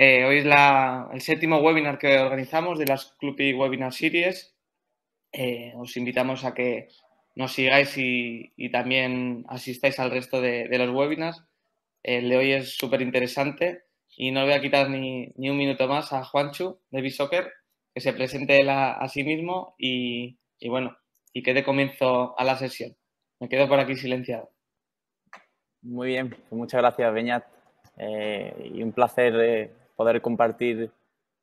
Eh, hoy es el séptimo webinar que organizamos de las Clupi Webinar Series. Eh, os invitamos a que nos sigáis y, también asistáis al resto de, los webinars. El de hoy es súper interesante y no voy a quitar ni, ni, un minuto más a Juanchu de Bisoccer que se presente a sí mismo y, bueno, y que dé comienzo a la sesión. Me quedo por aquí silenciado. Muy bien, pues muchas gracias Beñat eh, y un placer poder compartir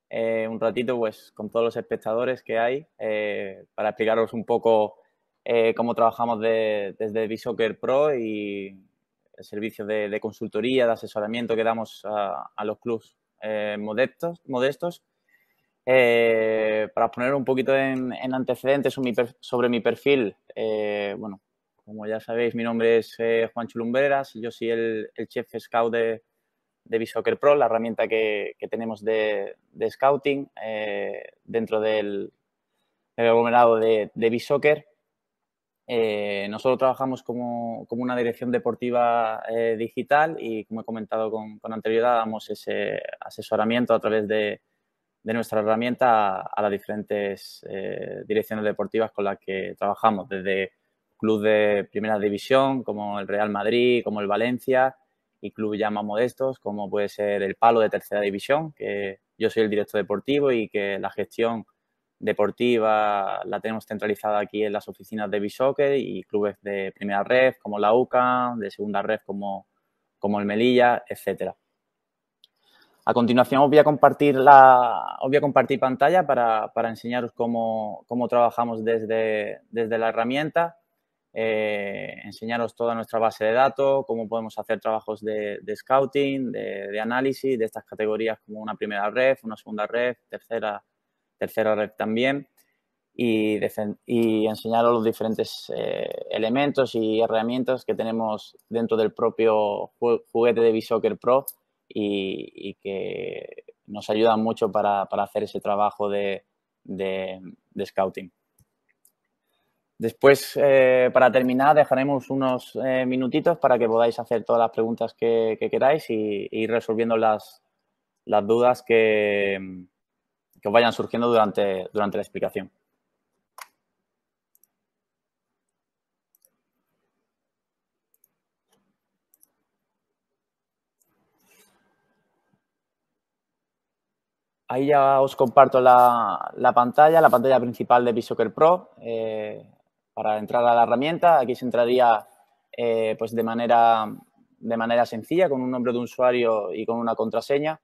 eh, un ratito pues, con todos los espectadores que hay eh, para explicaros un poco eh, cómo trabajamos desde Bisoccer Pro y el servicio de, consultoría, de asesoramiento que damos a, los clubes modestos, modestos para poner un poquito en, antecedentes sobre mi, perfil, bueno, como ya sabéis, mi nombre es Juan Chulumberas, yo soy el, el chef scout de, de Bishocker Pro, la herramienta que, tenemos de, de scouting eh, dentro del, aglomerado de, de eh, nosotros trabajamos como, como, una dirección deportiva eh, digital y, como he comentado con, anterioridad, damos ese asesoramiento a través de, de nuestra herramienta a, las diferentes direcciones deportivas con las que trabajamos, desde clubes de primera división como el Real Madrid, como el Valencia, clubes ya más modestos, como puede ser el Palo de Tercera División, que yo soy el director deportivo y que la gestión deportiva la tenemos centralizada aquí en las oficinas de Bishoker y clubes de primera red como la UCA, de segunda red como, como el Melilla, etcétera. A continuación os voy a compartir, la, os voy a compartir pantalla para, para enseñaros cómo, trabajamos desde, desde la herramienta eh, enseñaros toda nuestra base de datos, cómo podemos hacer trabajos de, scouting, de, análisis, de estas categorías como una primera red, una segunda red, tercera, tercera red también, y, y enseñaros los diferentes eh, elementos y herramientas que tenemos dentro del propio juguete de Bisoccer Pro y, que nos ayudan mucho para, hacer ese trabajo de scouting. Después, eh, para terminar, dejaremos unos eh, minutitos para que podáis hacer todas las preguntas que, queráis y, ir resolviendo las, las dudas que, que, os vayan surgiendo durante, durante la explicación. Ahí ya os comparto la, pantalla, la pantalla principal de Pro. Eh, para entrar a la herramienta, aquí se entraría eh, pues de, manera, de manera sencilla, con un nombre de usuario y con una contraseña.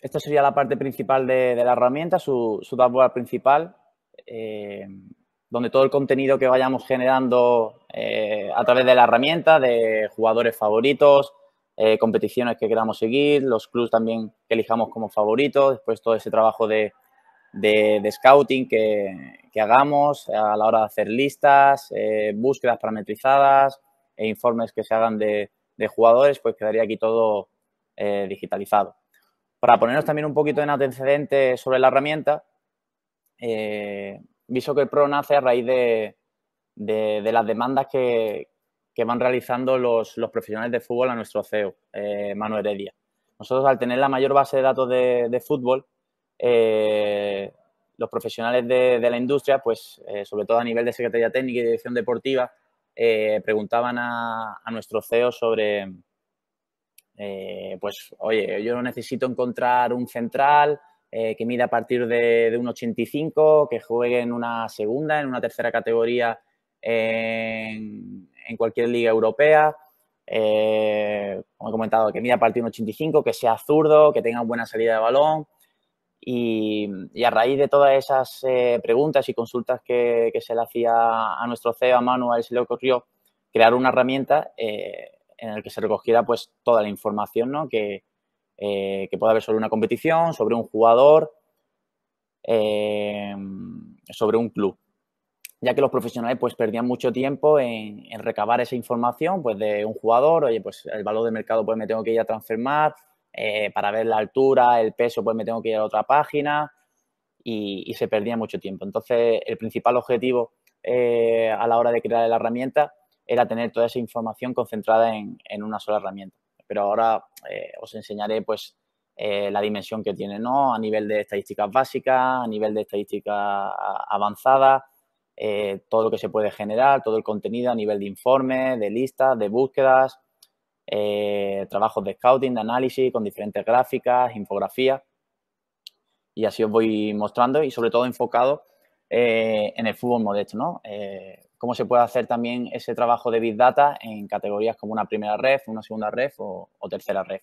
Esta sería la parte principal de, la herramienta, su, dashboard principal, eh, donde todo el contenido que vayamos generando eh, a través de la herramienta, de jugadores favoritos, eh, competiciones que queramos seguir, los clubs también que elijamos como favoritos, después todo ese trabajo de, scouting que, hagamos a la hora de hacer listas, eh, búsquedas parametrizadas e informes que se hagan de, jugadores, pues quedaría aquí todo eh, digitalizado. Para ponernos también un poquito en antecedente sobre la herramienta, que el Pro nace a raíz de las demandas que, que van realizando los, profesionales de fútbol a nuestro CEO, eh, Heredia. Nosotros, al tener la mayor base de datos de, fútbol, eh, los profesionales de, la industria, pues eh, sobre todo a nivel de Secretaría Técnica y Dirección Deportiva, eh, preguntaban a, nuestro CEO sobre, pues, oye, yo necesito encontrar un central que mida a partir de, un 85, que juegue en una segunda, en una tercera categoría en, en cualquier liga europea. Eh, como he comentado, que mida partido 85, que sea zurdo, que tenga buena salida de balón. Y, a raíz de todas esas eh, preguntas y consultas que, se le hacía a nuestro CEO, a Manuel, se le ocurrió crear una herramienta eh, en la que se recogiera pues, toda la información que, que pueda haber sobre una competición, sobre un jugador, sobre un club ya que los profesionales pues perdían mucho tiempo en, recabar esa información pues de un jugador, oye, pues el valor de mercado pues me tengo que ir a transfermar, eh, para ver la altura, el peso pues me tengo que ir a otra página y, se perdía mucho tiempo. Entonces el principal objetivo eh, a la hora de crear la herramienta era tener toda esa información concentrada en, una sola herramienta. Pero ahora eh, os enseñaré pues la dimensión que tiene, ¿no? A nivel de estadísticas básicas, a nivel de estadísticas avanzadas, eh, todo lo que se puede generar, todo el contenido a nivel de informes, de listas, de búsquedas, eh, trabajos de scouting, de análisis con diferentes gráficas, infografías. Y así os voy mostrando y sobre todo enfocado eh, en el fútbol modesto, ¿no? cómo se puede hacer también ese trabajo de Big Data en categorías como una primera red, una segunda red o tercera red.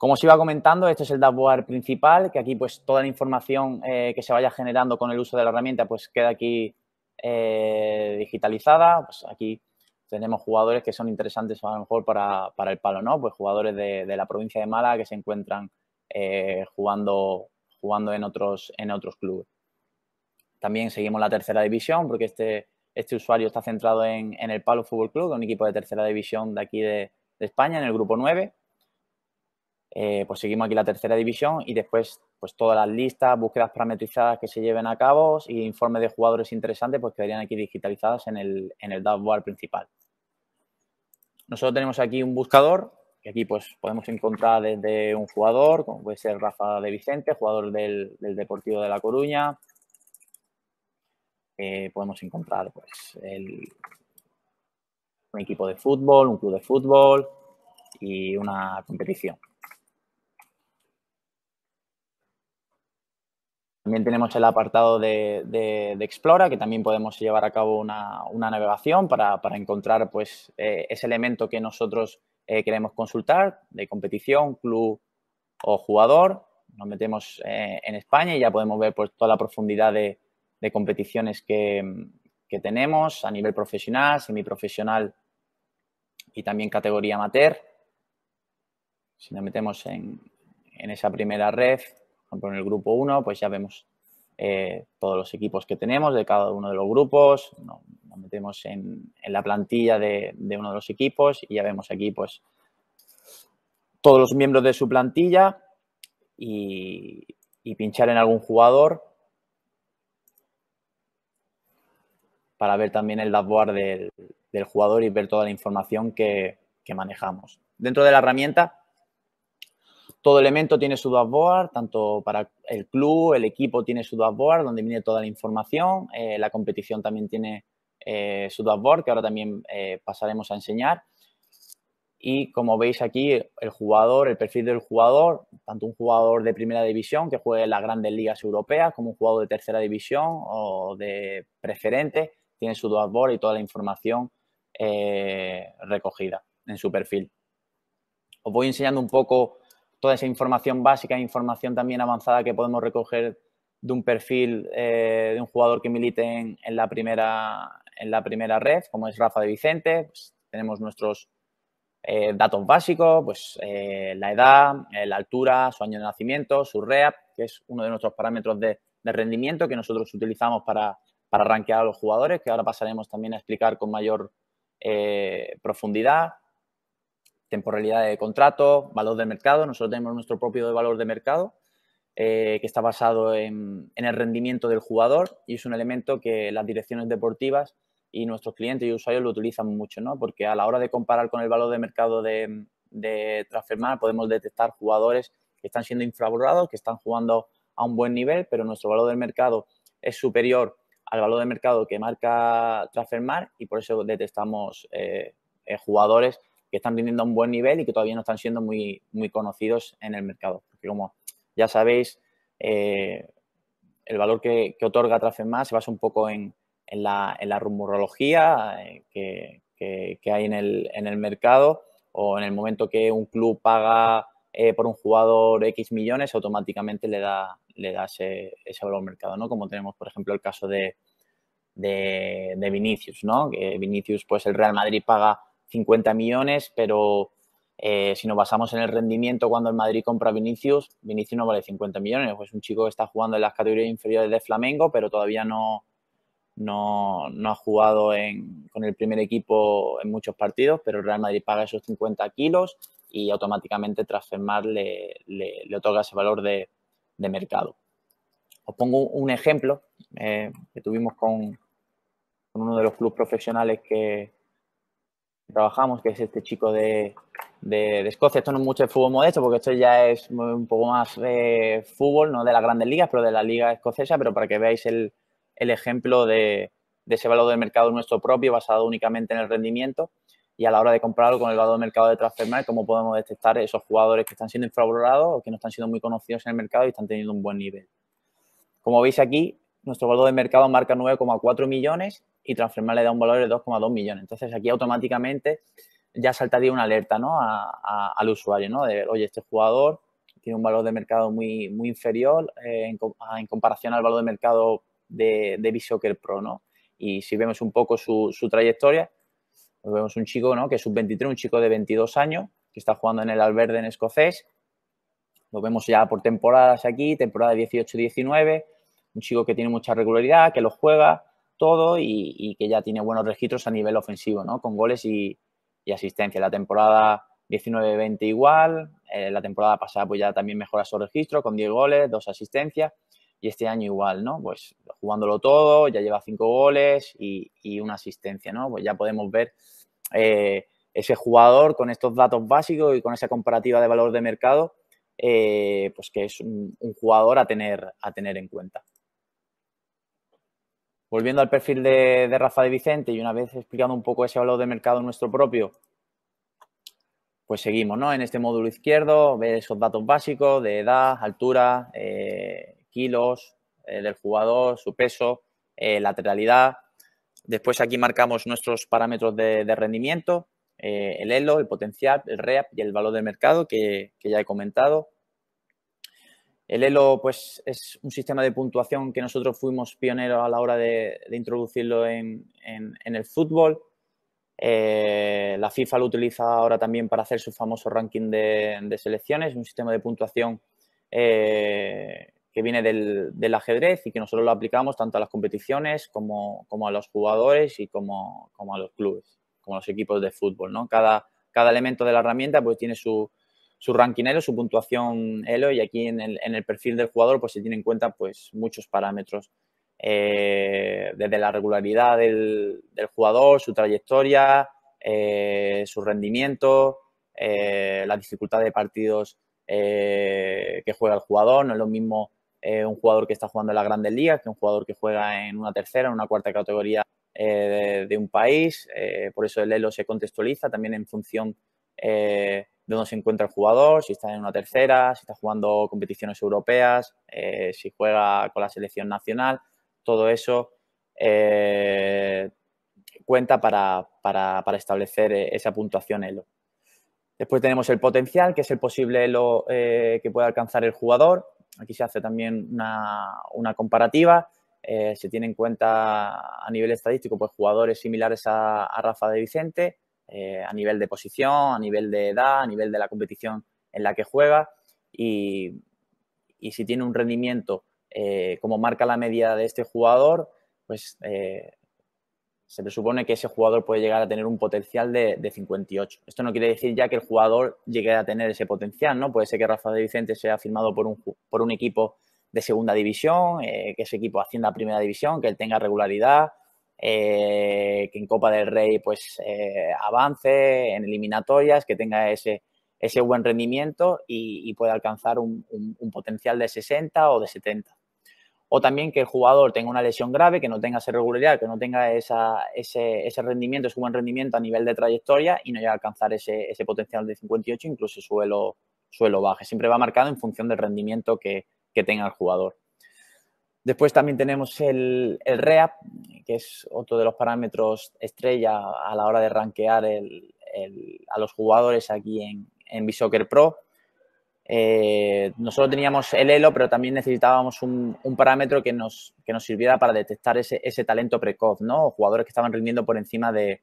Como os iba comentando, este es el dashboard principal, que aquí pues toda la información eh, que se vaya generando con el uso de la herramienta pues queda aquí eh, digitalizada. Pues, aquí tenemos jugadores que son interesantes a lo mejor para, el palo, ¿no? Pues jugadores de, la provincia de Málaga que se encuentran eh, jugando, jugando en, otros, en otros clubes. También seguimos la tercera división porque este, este usuario está centrado en, el Palo Fútbol Club, un equipo de tercera división de aquí de, de España, en el grupo 9 eh, pues seguimos aquí la tercera división y después pues todas las listas, búsquedas parametrizadas que se lleven a cabo y informes de jugadores interesantes pues quedarían aquí digitalizadas en el, en el dashboard principal. Nosotros tenemos aquí un buscador que aquí pues podemos encontrar desde un jugador, como puede ser Rafa de Vicente, jugador del, Deportivo de La Coruña. Eh, podemos encontrar pues un equipo de fútbol, un club de fútbol y una competición. También tenemos el apartado de, Explora, que también podemos llevar a cabo una, navegación para, encontrar pues, eh, ese elemento que nosotros eh, queremos consultar, de competición, club o jugador. Nos metemos eh, en España y ya podemos ver pues, toda la profundidad de, competiciones que, tenemos a nivel profesional, semiprofesional y también categoría amateur. Si nos metemos en esa primera red, por ejemplo, en el grupo 1, pues ya vemos eh, todos los equipos que tenemos de cada uno de los grupos, nos, metemos en, la plantilla de, uno de los equipos y ya vemos aquí pues todos los miembros de su plantilla y, pinchar en algún jugador para ver también el dashboard del, jugador y ver toda la información que manejamos. Dentro de la herramienta todo elemento tiene su dashboard, tanto para el club, el equipo tiene su dashboard, donde viene toda la información. Eh, la competición también tiene eh, su dashboard, que ahora también eh, pasaremos a enseñar. Y como veis aquí, el jugador, el perfil del jugador, tanto un jugador de primera división que juegue en las grandes ligas europeas como un jugador de tercera división o de preferente, tiene su dashboard y toda la información recogida en su perfil. Os voy enseñando un poco toda esa información básica e información también avanzada que podemos recoger de un perfil eh, de un jugador que milite en, la primera, en la primera red, como es Rafa de Vicente. Pues tenemos nuestros eh, datos básicos, pues eh, la edad, la altura, su año de nacimiento, su REAP, que es uno de nuestros parámetros de, rendimiento que nosotros utilizamos para, para rankear a los jugadores, que ahora pasaremos también a explicar con mayor profundidad temporalidad de contrato, valor de mercado. Nosotros tenemos nuestro propio valor de mercado eh, que está basado en, el rendimiento del jugador y es un elemento que las direcciones deportivas y nuestros clientes y usuarios lo utilizan mucho, ¿no? Porque a la hora de comparar con el valor de mercado de, de podemos detectar jugadores que están siendo infravalorados, que están jugando a un buen nivel, pero nuestro valor de mercado es superior al valor de mercado que marca Transfermar y por eso detectamos eh, eh, jugadores que están rindiendo a un buen nivel y que todavía no están siendo muy, muy conocidos en el mercado. Porque como ya sabéis, eh, el valor que, otorga otorga más se basa un poco en, la, rumorología eh, que, hay en el, mercado o en el momento que un club paga eh, por un jugador X millones, automáticamente le da, le ese, valor al mercado, ¿no? Como tenemos, por ejemplo, el caso de, Vinicius, ¿no? Vinicius, pues el Real Madrid paga 50 millones, pero eh, si nos basamos en el rendimiento cuando el Madrid compra a Vinicius, Vinicius no vale 50 millones, Es pues un chico que está jugando en las categorías inferiores de Flamengo, pero todavía no, no, ha jugado con el primer equipo en muchos partidos, pero el Real Madrid paga esos 50 kilos y automáticamente Transfermar le, le, otorga ese valor de, mercado. Os pongo un ejemplo eh, que tuvimos con, con uno de los clubes profesionales que, trabajamos, que es este chico de, Escocia. Esto no es mucho de fútbol modesto, porque esto ya es un poco más de fútbol, no de las grandes ligas, pero de la liga escocesa, pero para que veáis el, ejemplo de, ese valor de mercado nuestro propio, basado únicamente en el rendimiento, y a la hora de compararlo con el valor de mercado de transfermarkt, cómo podemos detectar esos jugadores que están siendo infravalorados o que no están siendo muy conocidos en el mercado y están teniendo un buen nivel. Como veis aquí, nuestro valor de mercado marca 9,4 millones y Transfermar le da un valor de 2,2 millones. Entonces aquí automáticamente ya saltaría una alerta ¿no? al usuario, ¿no? de oye, este jugador tiene un valor de mercado muy, muy inferior eh, en, comparación al valor de mercado de, de Pro. ¿no? Y si vemos un poco su, trayectoria, pues vemos un chico ¿no? que es sub-23, un chico de 22 años que está jugando en el Alberde en escocés. Lo vemos ya por temporadas aquí, temporada 18-19, un chico que tiene mucha regularidad, que lo juega, todo y, que ya tiene buenos registros a nivel ofensivo, ¿no? Con goles y, asistencia. La temporada 19-20 igual, eh, la temporada pasada pues ya también mejora su registro con 10 goles, 2 asistencias y este año igual, ¿no? Pues jugándolo todo, ya lleva 5 goles y, una asistencia, ¿no? Pues ya podemos ver eh, ese jugador con estos datos básicos y con esa comparativa de valor de mercado, eh, pues que es un, un jugador a tener, a tener en cuenta volviendo al perfil de, Rafa de Vicente y una vez explicado un poco ese valor de mercado nuestro propio, pues seguimos, ¿no? En este módulo izquierdo, ver esos datos básicos de edad, altura, eh, kilos eh, del jugador, su peso, eh, lateralidad. Después aquí marcamos nuestros parámetros de, rendimiento, eh, el ELO, el potencial, el REAP y el valor de mercado que ya he comentado. El Elo pues, es un sistema de puntuación que nosotros fuimos pioneros a la hora de, introducirlo en, el fútbol. Eh, la FIFA lo utiliza ahora también para hacer su famoso ranking de, selecciones, un sistema de puntuación eh, que viene del, ajedrez y que nosotros lo aplicamos tanto a las competiciones como, a los jugadores y como, a los clubes, como a los equipos de fútbol. ¿no? Cada, cada elemento de la herramienta pues, tiene su, su ranking Elo, su puntuación Elo y aquí en el, perfil del jugador pues se tiene en cuenta pues muchos parámetros. Eh, desde la regularidad del, jugador, su trayectoria, eh, su rendimiento, eh, la dificultad de partidos que juega el jugador. No es lo mismo un jugador que está jugando en las grandes ligas que un jugador que juega en una tercera, en una cuarta categoría de, un país. por eso el Elo se contextualiza también en función dónde se encuentra el jugador, si está en una tercera, si está jugando competiciones europeas, eh, si juega con la selección nacional, todo eso eh, cuenta para, establecer eh, esa puntuación ELO. Después tenemos el potencial, que es el posible ELO que puede alcanzar el jugador. Aquí se hace también una, comparativa. se tiene en cuenta a nivel estadístico pues, jugadores similares a, a Rafa de Vicente eh, a nivel de posición, a nivel de edad, a nivel de la competición en la que juega y, si tiene un rendimiento eh, como marca la media de este jugador, pues eh, se presupone que ese jugador puede llegar a tener un potencial de, 58. Esto no quiere decir ya que el jugador llegue a tener ese potencial, ¿no? Puede ser que Rafa de Vicente sea firmado por un, equipo de segunda división, que ese equipo ascienda a primera división, que él tenga regularidad, eh, que en Copa del Rey pues eh, avance en eliminatorias, que tenga ese, ese buen rendimiento y, pueda alcanzar un, potencial de 60 o de 70. O también que el jugador tenga una lesión grave, que no tenga esa regularidad, que no tenga ese, ese, rendimiento, ese buen rendimiento a nivel de trayectoria y no llegue a alcanzar ese, potencial de 58, incluso suelo, suelo baje. Siempre va marcado en función del rendimiento que tenga el jugador. Después también tenemos el, el REAP, que es otro de los parámetros estrella a la hora de rankear a los jugadores aquí en, en Pro. Eh, nosotros teníamos el ELO, pero también necesitábamos un, parámetro que nos, nos, sirviera para detectar ese, talento precoz, ¿no? jugadores que estaban rindiendo por encima de,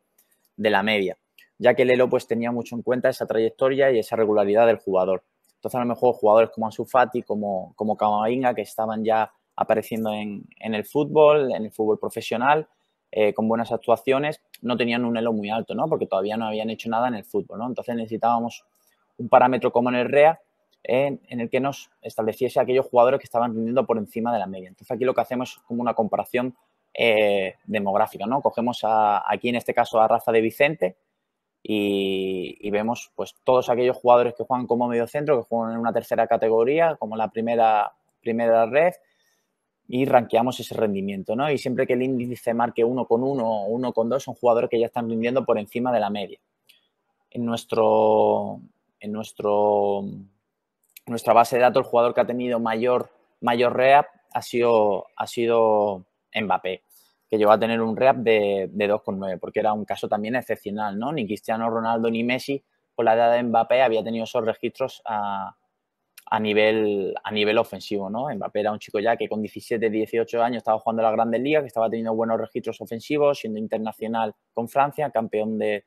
la media, ya que el ELO pues, tenía mucho en cuenta esa trayectoria y esa regularidad del jugador. Entonces, a lo mejor jugadores como Ansu Fati, como, como que estaban ya apareciendo en, el fútbol, en el fútbol profesional, eh, con buenas actuaciones, no tenían un elo muy alto, Porque todavía no habían hecho nada en el fútbol, Entonces necesitábamos un parámetro como en el REA en, el que nos estableciese aquellos jugadores que estaban rindiendo por encima de la media. Entonces aquí lo que hacemos es como una comparación eh, demográfica, Cogemos aquí en este caso a Rafa de Vicente y, vemos pues todos aquellos jugadores que juegan como mediocentro, que juegan en una tercera categoría, como la primera, primera red, y ranqueamos ese rendimiento, ¿no? Y siempre que el índice marque con 1,1 o 1,2 son jugadores que ya están rindiendo por encima de la media. En nuestro en nuestro nuestra base de datos el jugador que ha tenido mayor mayor reap ha sido ha sido Mbappé, que llegó a tener un reap de, de 2,9, porque era un caso también excepcional, ¿no? Ni Cristiano Ronaldo ni Messi por la edad de Mbappé había tenido esos registros a, a nivel, a nivel ofensivo, ¿no? Mbappé era un chico ya que con 17, 18 años estaba jugando la Grandes liga que estaba teniendo buenos registros ofensivos, siendo internacional con Francia, campeón de,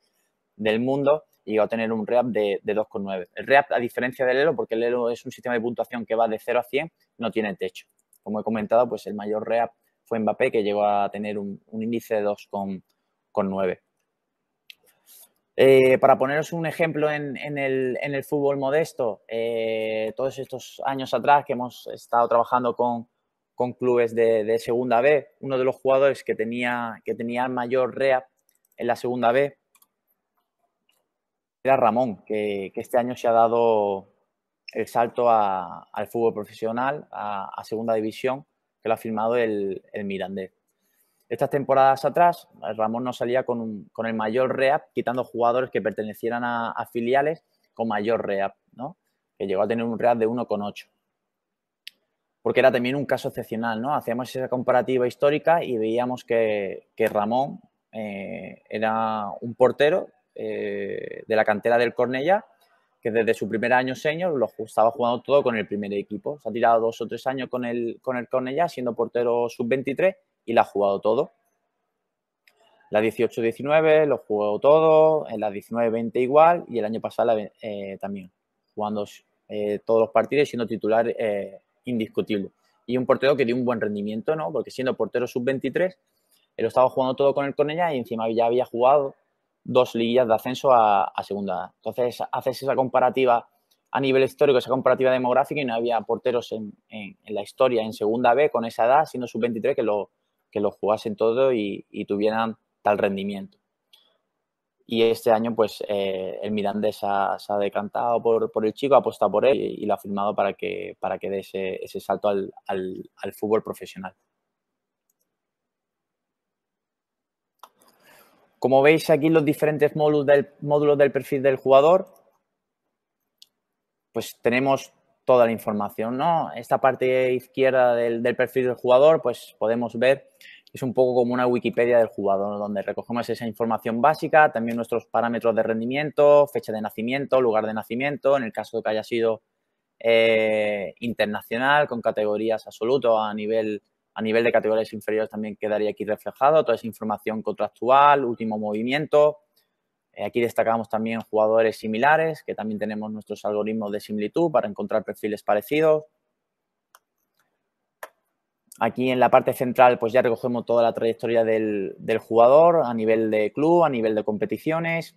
del mundo, y iba a tener un REAP de, de 2,9. El REAP, a diferencia del ELO, porque el ELO es un sistema de puntuación que va de 0 a 100, no tiene techo. Como he comentado, pues el mayor REAP fue Mbappé, que llegó a tener un, un índice de 2,9. Eh, para poneros un ejemplo en, el, fútbol modesto, eh, todos estos años atrás que hemos estado trabajando con, clubes de, segunda B, uno de los jugadores que tenía, que mayor REAP en la segunda B era Ramón, que, este año se ha dado el salto al fútbol profesional, a, segunda división, que lo ha firmado el, el Mirandés. Estas temporadas atrás, Ramón no salía con, el mayor REAP, quitando jugadores que pertenecieran a, filiales con mayor REAP, que llegó a tener un REAP de 1,8. Porque era también un caso excepcional, ¿no? Hacíamos esa comparativa histórica y veíamos que, Ramón eh, era un portero eh, de la cantera del Cornella que desde su primer año senior lo estaba jugando todo con el primer equipo. Se ha tirado dos o tres años con el, con el Cornellá siendo portero sub-23 y la ha jugado todo. La 18-19 lo jugó todo, en la 19-20 igual y el año pasado eh, también, jugando eh, todos los partidos y siendo titular eh, indiscutible. Y un portero que dio un buen rendimiento, ¿no? Porque siendo portero sub-23, él estaba jugando todo con el Cornellá y encima ya había jugado dos liguillas de ascenso a, segunda segunda. Entonces haces esa comparativa a nivel histórico, esa comparativa demográfica y no había porteros en, en la historia en segunda B con esa edad, siendo sub-23, que lo, que lo jugasen todo y, tuvieran tal rendimiento. Y este año, pues, eh, el Mirandés se ha decantado por, el chico, ha apostado por él y, lo ha firmado para que, para que dé ese, salto al, fútbol profesional. Como veis aquí los diferentes módulos del perfil del jugador, pues tenemos toda la información, ¿no? Esta parte izquierda del, perfil del jugador, pues podemos ver, es un poco como una Wikipedia del jugador, donde recogemos esa información básica, también nuestros parámetros de rendimiento, fecha de nacimiento, lugar de nacimiento, en el caso de que haya sido eh, internacional, con categorías absoluto a nivel, a nivel de categorías inferiores también quedaría aquí reflejado, toda esa información contractual, último movimiento, eh, aquí destacamos también jugadores similares, que también tenemos nuestros algoritmos de similitud para encontrar perfiles parecidos. Aquí en la parte central pues ya recogemos toda la trayectoria del, jugador a nivel de club, a nivel de competiciones,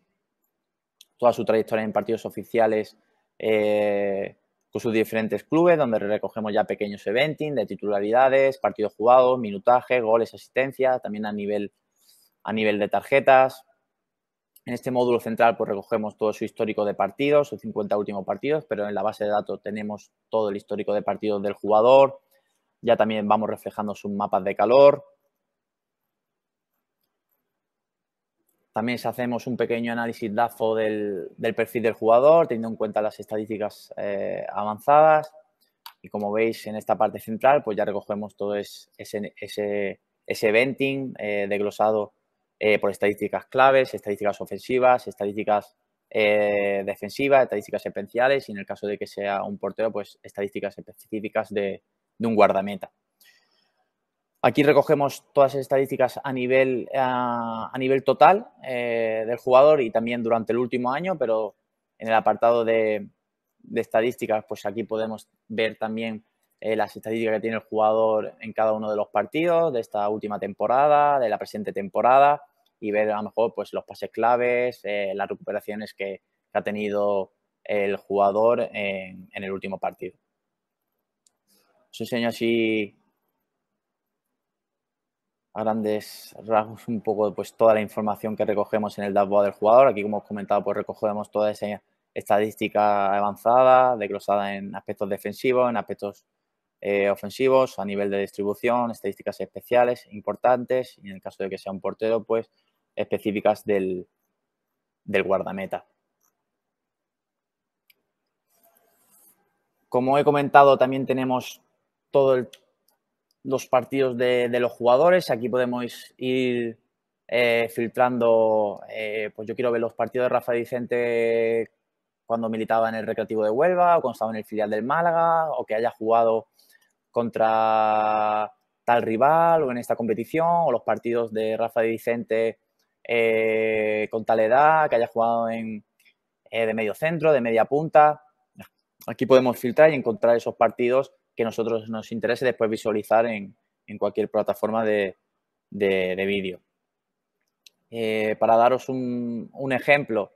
toda su trayectoria en partidos oficiales eh, con sus diferentes clubes, donde recogemos ya pequeños eventing de titularidades, partidos jugados, minutaje, goles, asistencia, también a nivel, a nivel de tarjetas. En este módulo central pues recogemos todo su histórico de partidos, sus 50 últimos partidos, pero en la base de datos tenemos todo el histórico de partidos del jugador. Ya también vamos reflejando sus mapas de calor. También hacemos un pequeño análisis DAFO del, perfil del jugador, teniendo en cuenta las estadísticas eh, avanzadas. Y como veis en esta parte central, pues ya recogemos todo ese, ese, ese eventing eh, desglosado eh, por estadísticas claves, estadísticas ofensivas, estadísticas eh, defensivas, estadísticas especiales, y en el caso de que sea un portero, pues estadísticas específicas de, un guardameta. Aquí recogemos todas las estadísticas a nivel, total eh, del jugador y también durante el último año, pero en el apartado de, estadísticas, pues aquí podemos ver también las estadísticas que tiene el jugador en cada uno de los partidos, de esta última temporada, de la presente temporada, y ver a lo mejor pues, los pases claves, eh, las recuperaciones que, ha tenido el jugador en, el último partido. Os enseño así a grandes rasgos un poco pues, toda la información que recogemos en el dashboard del jugador. Aquí, como os comentaba, pues recogemos toda esa estadística avanzada, desglosada en aspectos defensivos, en aspectos eh, ofensivos, a nivel de distribución, estadísticas especiales importantes y en el caso de que sea un portero, pues específicas del, guardameta. Como he comentado, también tenemos todos los partidos de, los jugadores. Aquí podemos ir eh, filtrando, eh, pues yo quiero ver los partidos de Rafa Vicente cuando militaba en el Recreativo de Huelva o cuando estaba en el filial del Málaga o que haya jugado contra tal rival o en esta competición o los partidos de Rafa Vicente eh, con tal edad, que haya jugado en, eh, de medio centro, de media punta. Aquí podemos filtrar y encontrar esos partidos que a nosotros nos interese después visualizar en, cualquier plataforma de, vídeo. Eh, para daros un, ejemplo,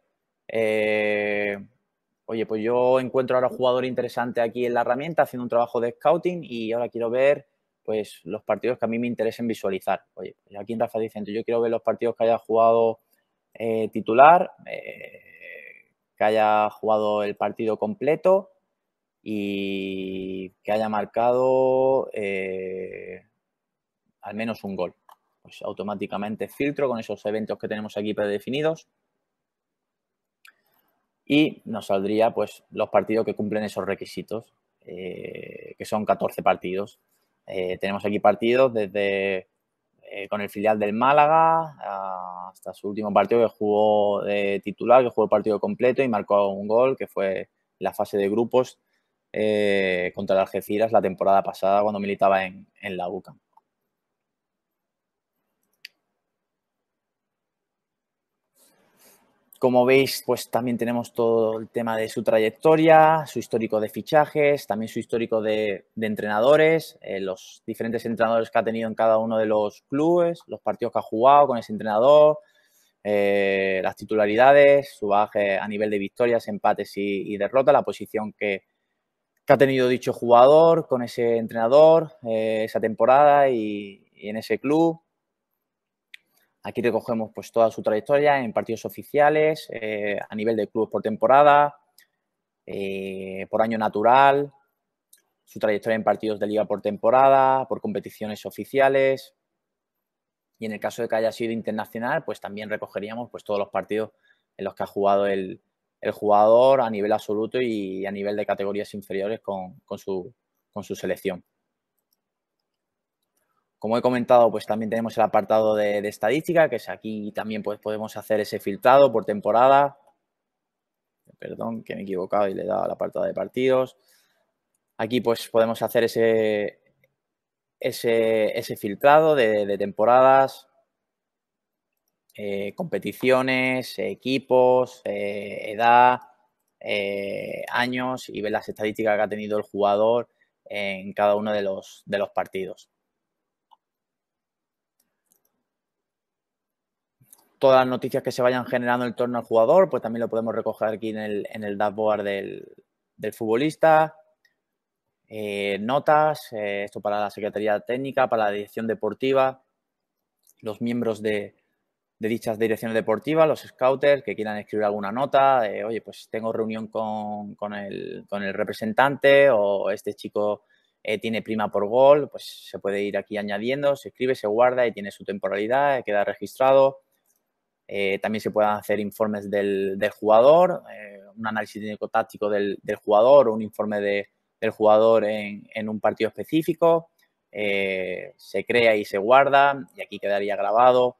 oye, pues yo encuentro ahora un jugador interesante aquí en la herramienta haciendo un trabajo de scouting y ahora quiero ver pues los partidos que a mí me interesen visualizar. Oye, pues, aquí en Rafa yo quiero ver los partidos que haya jugado eh, titular, eh, que haya jugado el partido completo y que haya marcado eh, al menos un gol. Pues automáticamente filtro con esos eventos que tenemos aquí predefinidos y nos saldría pues los partidos que cumplen esos requisitos, que son 14 partidos. Eh, tenemos aquí partidos desde eh, con el filial del Málaga hasta su último partido que jugó de titular, que jugó el partido completo y marcó un gol, que fue la fase de grupos eh, contra el Algeciras la temporada pasada cuando militaba en, en la UCAM. Como veis, pues también tenemos todo el tema de su trayectoria, su histórico de fichajes, también su histórico de, entrenadores, eh, los diferentes entrenadores que ha tenido en cada uno de los clubes, los partidos que ha jugado con ese entrenador, eh, las titularidades, su baje a nivel de victorias, empates y, derrotas, la posición que, ha tenido dicho jugador con ese entrenador eh, esa temporada y en ese club, Aquí recogemos pues, toda su trayectoria en partidos oficiales, eh, a nivel de clubes por temporada, eh, por año natural, su trayectoria en partidos de liga por temporada, por competiciones oficiales. Y en el caso de que haya sido internacional, pues también recogeríamos pues, todos los partidos en los que ha jugado el, jugador a nivel absoluto y a nivel de categorías inferiores con su selección. Como he comentado, pues también tenemos el apartado de, estadística, que es aquí también pues, podemos hacer ese filtrado por temporada. Perdón, que me he equivocado y le he dado al apartado de partidos. Aquí pues podemos hacer ese, ese, filtrado de, temporadas, eh, competiciones, equipos, eh, edad, eh, años y ver las estadísticas que ha tenido el jugador en cada uno los, de los partidos. todas las noticias que se vayan generando en torno al jugador, pues también lo podemos recoger aquí en el, dashboard del, futbolista. Eh, notas, eh, esto para la Secretaría Técnica, para la Dirección Deportiva, los miembros de, dichas direcciones deportivas, los scouters que quieran escribir alguna nota, oye, pues tengo reunión con, el, representante o este chico eh, tiene prima por gol, pues se puede ir aquí añadiendo, se escribe, se guarda y tiene su temporalidad, queda registrado. Eh, también se pueden hacer informes del, eh, jugador, un análisis técnico-táctico del, jugador o un informe del jugador en, un partido específico. Eh, se crea y se guarda y aquí quedaría grabado.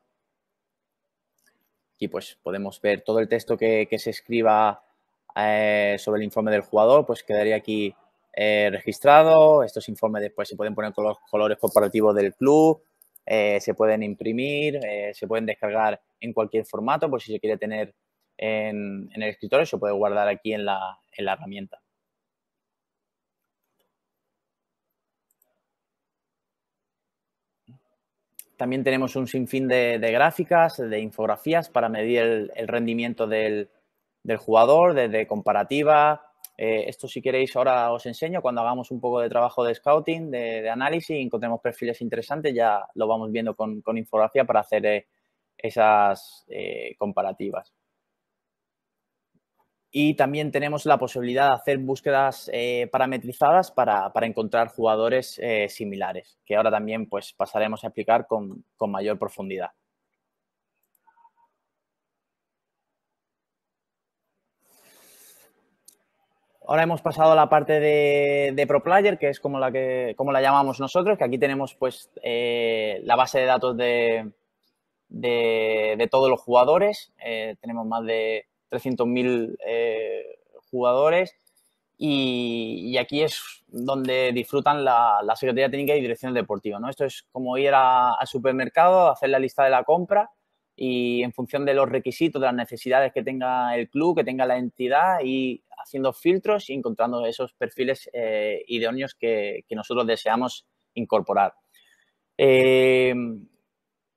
y pues podemos ver todo el texto que, que se escriba sobre el informe del jugador, pues quedaría aquí registrado. Estos informes después se pueden poner con los colores corporativos del club, eh, se pueden imprimir, eh, se pueden descargar en cualquier formato, por si se quiere tener en, el escritorio, se puede guardar aquí en la, herramienta. También tenemos un sinfín de, gráficas, de infografías para medir el, rendimiento del, del, jugador, desde comparativa, eh, esto si queréis ahora os enseño, cuando hagamos un poco de trabajo de scouting, de, análisis y encontremos perfiles interesantes, ya lo vamos viendo con, infografía para hacer eh, esas eh, comparativas. Y también tenemos la posibilidad de hacer búsquedas parametrizadas para, encontrar jugadores similares, que ahora también pues, pasaremos a explicar con mayor profundidad. Ahora hemos pasado a la parte de, ProPlayer, que es como la, que, como la llamamos nosotros, que aquí tenemos pues eh, la base de datos de, todos los jugadores. Eh, tenemos más de 300.000 eh, jugadores y, aquí es donde disfrutan la, Secretaría Técnica y Dirección Deportiva. ¿no? Esto es como ir al supermercado, hacer la lista de la compra y en función de los requisitos, de las necesidades que tenga el club, que tenga la entidad y haciendo filtros y encontrando esos perfiles eh, idóneos que, que, nosotros deseamos incorporar. Eh,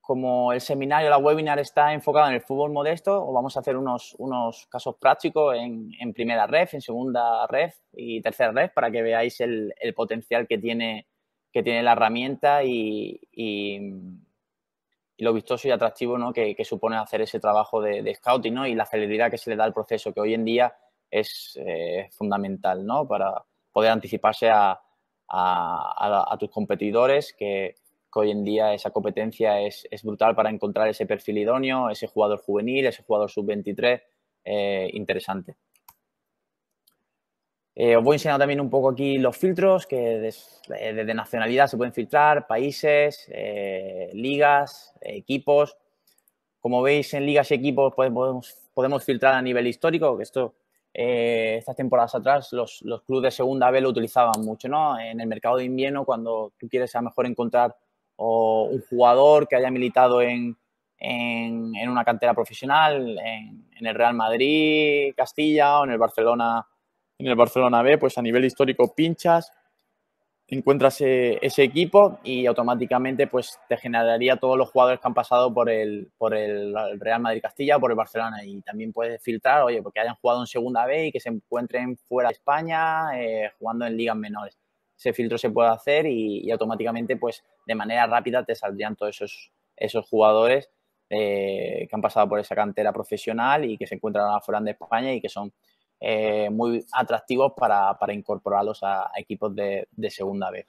como el seminario, la webinar está enfocado en el fútbol modesto, vamos a hacer unos, unos casos prácticos en, en, primera red, en segunda red y tercera red para que veáis el, el potencial que tiene, que tiene la herramienta y y lo vistoso y atractivo que, supone hacer ese trabajo de, scouting y la celeridad que se le da al proceso, que hoy en día es eh, fundamental ¿no? para poder anticiparse a, tus competidores, que, hoy en día esa competencia es, brutal para encontrar ese perfil idóneo, ese jugador juvenil, ese jugador sub-23 eh, interesante. Eh, os voy enseñando también un poco aquí los filtros que eh, desde, nacionalidad se pueden filtrar, países, eh, ligas, equipos. Como veis, en ligas y equipos podemos, filtrar a nivel histórico, que esto estas temporadas atrás los, los, clubes de segunda B lo utilizaban mucho, En el mercado de invierno, cuando tú quieres a mejor encontrar un jugador que haya militado en, una cantera profesional, en, el Real Madrid, Castilla o en el Barcelona en el Barcelona B, pues a nivel histórico pinchas, encuentras e, ese equipo y automáticamente pues te generaría todos los jugadores que han pasado por el, Real Madrid Castilla o por el Barcelona y también puedes filtrar, oye, porque hayan jugado en segunda B y que se encuentren fuera de España eh, jugando en ligas menores. Ese filtro se puede hacer y, automáticamente pues de manera rápida te saldrían todos esos, jugadores eh, que han pasado por esa cantera profesional y que se encuentran fuera de España y que son eh, muy atractivos para, incorporarlos a, equipos de, segunda vez.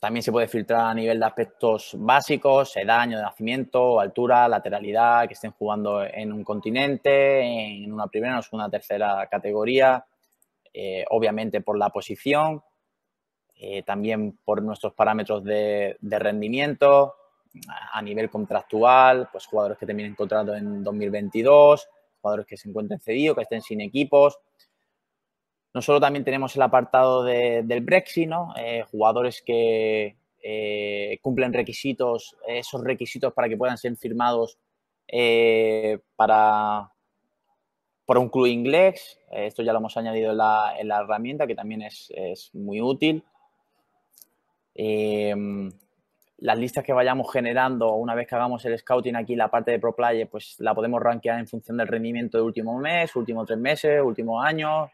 También se puede filtrar a nivel de aspectos básicos, edad, año de nacimiento, altura, lateralidad, que estén jugando en un continente, en una primera o segunda tercera categoría, eh, obviamente por la posición, eh, también por nuestros parámetros de, rendimiento, a nivel contractual, pues jugadores que terminen contrato en 2022, jugadores que se encuentren cedidos, que estén sin equipos. Nosotros también tenemos el apartado del Brexit, ¿no? Eh, jugadores que eh, cumplen requisitos, esos requisitos para que puedan ser firmados eh, para, por un club inglés. esto ya lo hemos añadido en la, herramienta, que también es, es muy útil las listas que vayamos generando una vez que hagamos el scouting aquí, la parte de Pro pues la podemos rankear en función del rendimiento de último mes, último tres meses, último año,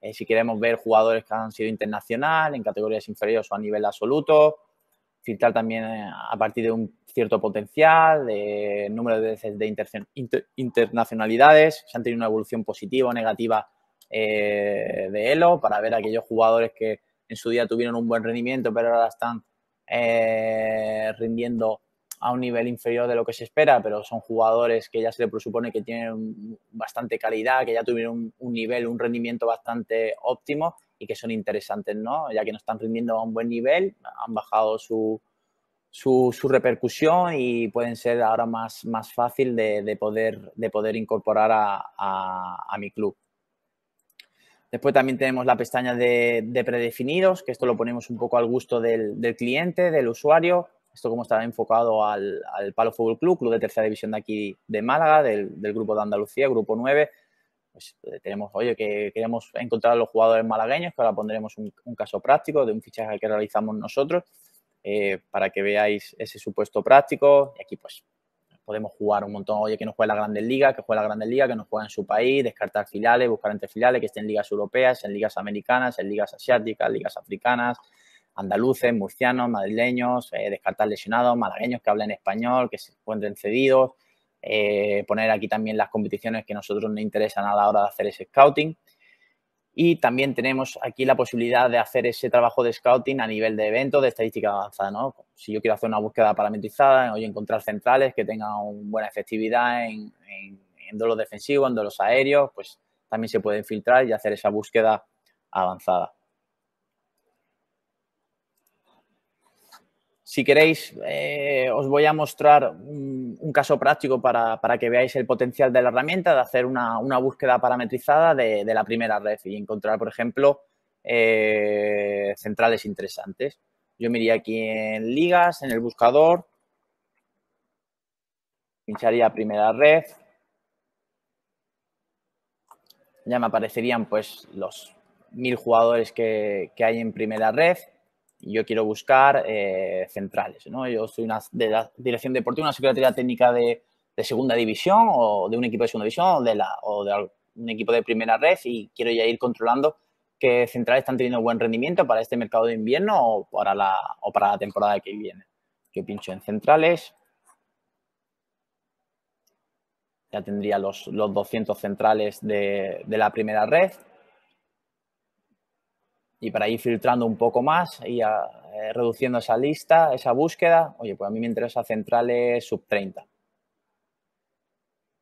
eh, si queremos ver jugadores que han sido internacional, en categorías inferiores o a nivel absoluto. Filtrar también eh, a partir de un cierto potencial, de número de veces de internacionalidades, si han tenido una evolución positiva o negativa eh, de ELO, para ver aquellos jugadores que en su día tuvieron un buen rendimiento, pero ahora están eh, rindiendo a un nivel inferior de lo que se espera, pero son jugadores que ya se le presupone que tienen bastante calidad, que ya tuvieron un, nivel, un rendimiento bastante óptimo y que son interesantes, ¿no? Ya que no están rindiendo a un buen nivel, han bajado su, repercusión y pueden ser ahora más, más fácil de, poder, de poder incorporar a mi club. Después también tenemos la pestaña de, predefinidos, que esto lo ponemos un poco al gusto del, cliente, del usuario. Esto como está enfocado al, Palo Fútbol Club, club de tercera división de aquí de Málaga, del, grupo de Andalucía, grupo 9. Pues eh, tenemos, oye, que queremos encontrar a los jugadores malagueños, que ahora pondremos un, caso práctico de un fichaje que realizamos nosotros, eh, para que veáis ese supuesto práctico. Y aquí pues podemos jugar un montón. Oye, que nos juega la Grandes Ligas, que juega la Grandes Ligas, que no juega en su país, descartar filiales, buscar entre filiales, que estén en ligas europeas, en ligas americanas, en ligas asiáticas, ligas africanas, andaluces, murcianos, madrileños, eh, descartar lesionados, malagueños que hablen español, que se encuentren cedidos. Eh, poner aquí también las competiciones que a nosotros nos interesan a la hora de hacer ese scouting. Y también tenemos aquí la posibilidad de hacer ese trabajo de scouting a nivel de eventos, de estadística avanzada, ¿no? Si yo quiero hacer una búsqueda parametrizada o encontrar centrales que tengan buena efectividad en, en, en defensivos, en dolos aéreos, pues también se pueden filtrar y hacer esa búsqueda avanzada. Si queréis, eh, os voy a mostrar un un caso práctico para, que veáis el potencial de la herramienta, de hacer una, búsqueda parametrizada de, la primera red y encontrar, por ejemplo, eh, centrales interesantes. Yo me aquí en ligas, en el buscador, pincharía primera red, ya me aparecerían pues los mil jugadores que, que hay en primera red yo quiero buscar eh, centrales, ¿no? Yo soy una, de la dirección deportiva, una secretaría técnica de, segunda división o de un equipo de segunda división o de, un equipo de primera red y quiero ya ir controlando qué centrales están teniendo buen rendimiento para este mercado de invierno o para la, temporada que viene. Yo pincho en centrales. Ya tendría los, 200 centrales de la primera red y para ir filtrando un poco más y ah, eh, reduciendo esa lista, esa búsqueda, oye, pues a mí me interesa centrales sub 30.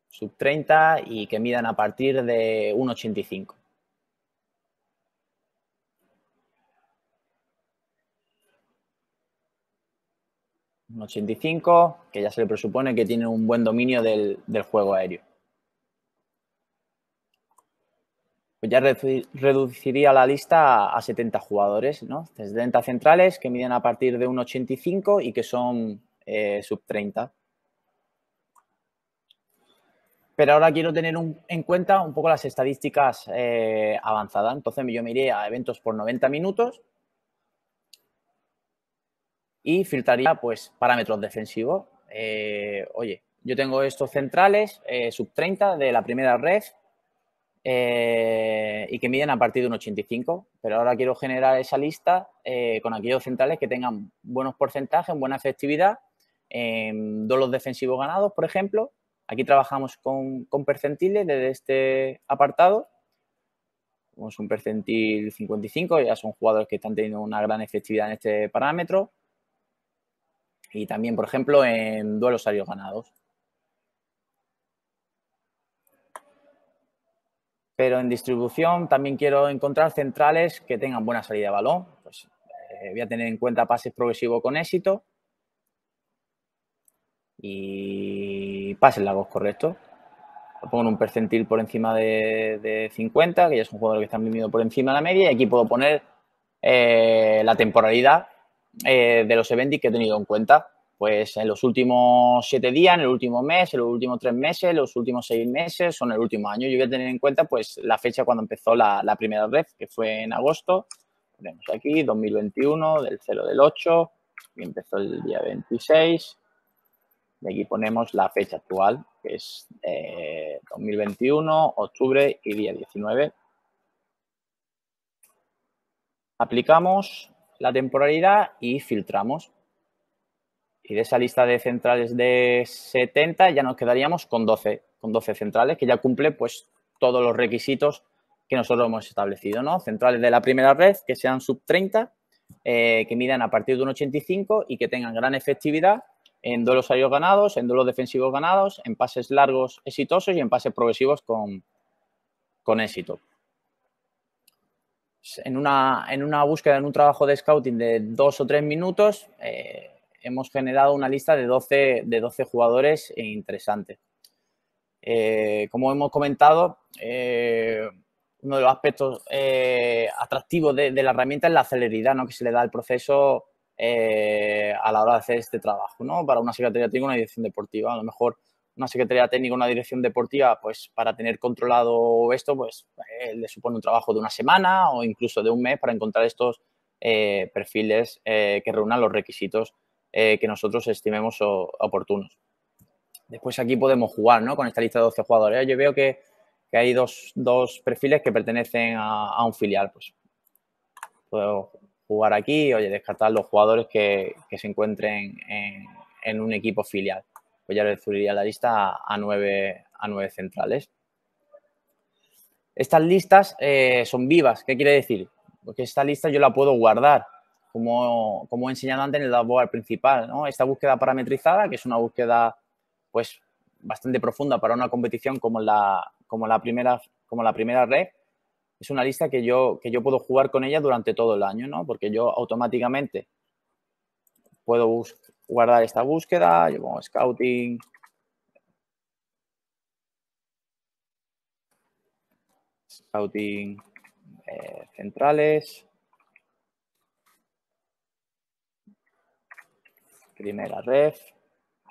Sub 30 y que midan a partir de 1,85. Un 85, que ya se le presupone que tiene un buen dominio del juego aéreo. pues ya reduciría la lista a 70 jugadores, ¿no? 70 centrales que miden a partir de un 1,85 y que son eh, sub 30. Pero ahora quiero tener en cuenta un poco las estadísticas eh, avanzadas. Entonces yo me iré a eventos por 90 minutos y filtraría pues parámetros defensivos. Eh, oye, yo tengo estos centrales sub 30 de la primera red eh, y que miden a partir de un 85. Pero ahora quiero generar esa lista eh, con aquellos centrales que tengan buenos porcentajes, buena efectividad, en duelos defensivos ganados, por ejemplo. Aquí trabajamos con, percentiles desde este apartado. Tenemos un percentil 55, ya son jugadores que están teniendo una gran efectividad en este parámetro. Y también, por ejemplo, en duelos aéreos ganados. Pero en distribución también quiero encontrar centrales que tengan buena salida de balón. Pues, eh, voy a tener en cuenta pases progresivos con éxito y pases largos correctos. Lo pongo en un percentil por encima de, 50, que ya es un jugador que está midiendo por encima de la media. Y aquí puedo poner eh, la temporalidad eh, de los eventos que he tenido en cuenta pues en los últimos siete días, en el último mes, en los últimos tres meses, en los últimos seis meses o en el último año. Yo voy a tener en cuenta pues la fecha cuando empezó la, primera red, que fue en agosto. Tenemos aquí 2021 del 0 del 8 y empezó el día 26. Y aquí ponemos la fecha actual, que es 2021, eh, octubre y día 19. Aplicamos la temporalidad y filtramos. Y de esa lista de centrales de 70 ya nos quedaríamos con 12, con 12 centrales que ya cumple pues todos los requisitos que nosotros hemos establecido, ¿no? Centrales de la primera red que sean sub 30, eh, que midan a partir de un 85 y que tengan gran efectividad en duelos aéreos ganados, en duelos defensivos ganados, en pases largos exitosos y en pases progresivos con, con éxito. En una, en una, búsqueda, en un trabajo de scouting de dos o tres minutos, eh, hemos generado una lista de 12, de 12 jugadores e interesantes. Eh, como hemos comentado, eh, uno de los aspectos eh, atractivos de, la herramienta es la celeridad que se le da al proceso a la hora de hacer este trabajo. ¿no? Para una secretaría técnica, una dirección deportiva, a lo mejor una secretaría técnica, o una dirección deportiva, pues para tener controlado esto, pues le supone un trabajo de una semana o incluso de un mes para encontrar estos perfiles que reúnan los requisitos eh, que nosotros estimemos oportunos. Después aquí podemos jugar con esta lista de 12 jugadores. Yo veo que, hay dos, perfiles que pertenecen a, un filial. Pues puedo jugar aquí, oye, descartar los jugadores que, se encuentren en, un equipo filial. Pues ya reduciría la lista a, 9 nueve, a nueve centrales. Estas listas eh, son vivas. ¿Qué quiere decir? Porque esta lista yo la puedo guardar como, he enseñado antes en el dashboard principal, ¿no? Esta búsqueda parametrizada, que es una búsqueda, pues, bastante profunda para una competición como la, como la, primera, como la primera red, es una lista que yo, que yo puedo jugar con ella durante todo el año, ¿no? Porque yo automáticamente puedo guardar esta búsqueda, yo pongo scouting, scouting eh, centrales, primera red,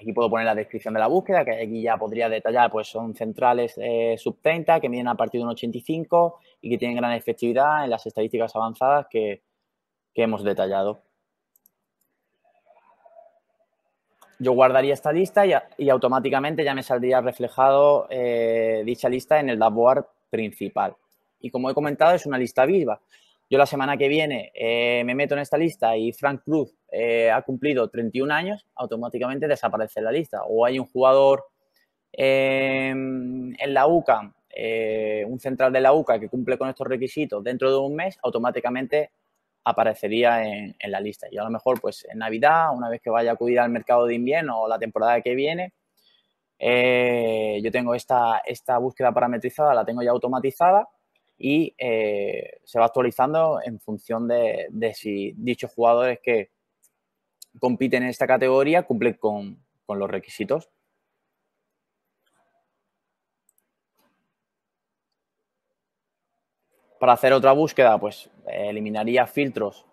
Aquí puedo poner la descripción de la búsqueda, que aquí ya podría detallar, pues son centrales eh, sub-30 que miden a partir de un 85 y que tienen gran efectividad en las estadísticas avanzadas que, que hemos detallado. Yo guardaría esta lista y, automáticamente ya me saldría reflejado eh, dicha lista en el dashboard principal. Y como he comentado, es una lista viva. Yo la semana que viene eh, me meto en esta lista y Frank Cruz eh, ha cumplido 31 años, automáticamente desaparece la lista. O hay un jugador em, en la UCA, eh, un central de la UCA que cumple con estos requisitos dentro de un mes, automáticamente aparecería en, la lista. Y a lo mejor, pues en Navidad, una vez que vaya a acudir al mercado de invierno o la temporada que viene, yo tengo esta búsqueda parametrizada, la tengo ya automatizada y eh, se va actualizando en función de, si dichos jugadores que compiten en esta categoría cumplen con, los requisitos. Para hacer otra búsqueda, pues eliminaría filtros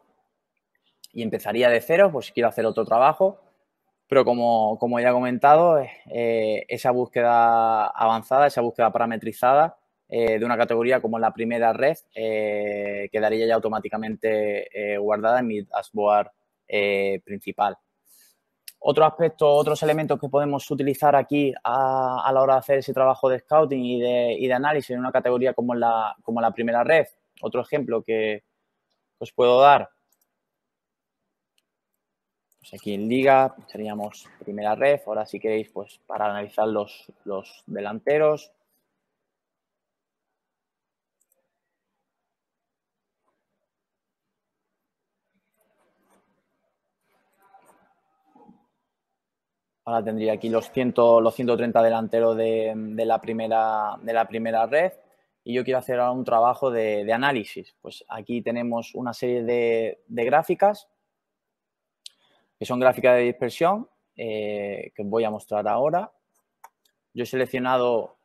y empezaría de cero, pues quiero hacer otro trabajo. Pero como, ya he comentado, eh, esa búsqueda avanzada, esa búsqueda parametrizada, eh, de una categoría como la primera red eh, quedaría ya automáticamente eh, guardada en mi dashboard principal. Otro aspecto, otros elementos que podemos utilizar aquí a, la hora de hacer ese trabajo de scouting y de, análisis en una categoría como la, primera red. Otro ejemplo que os puedo dar. Pues aquí en Liga teníamos primera red. Ahora si queréis, pues para analizar los delanteros, Ahora tendría aquí los, los 130 delanteros de, la primera, de la primera red y yo quiero hacer ahora un trabajo de, análisis. Pues aquí tenemos una serie de, gráficas que son gráficas de dispersión eh, que que voy a mostrar ahora. Yo he seleccionado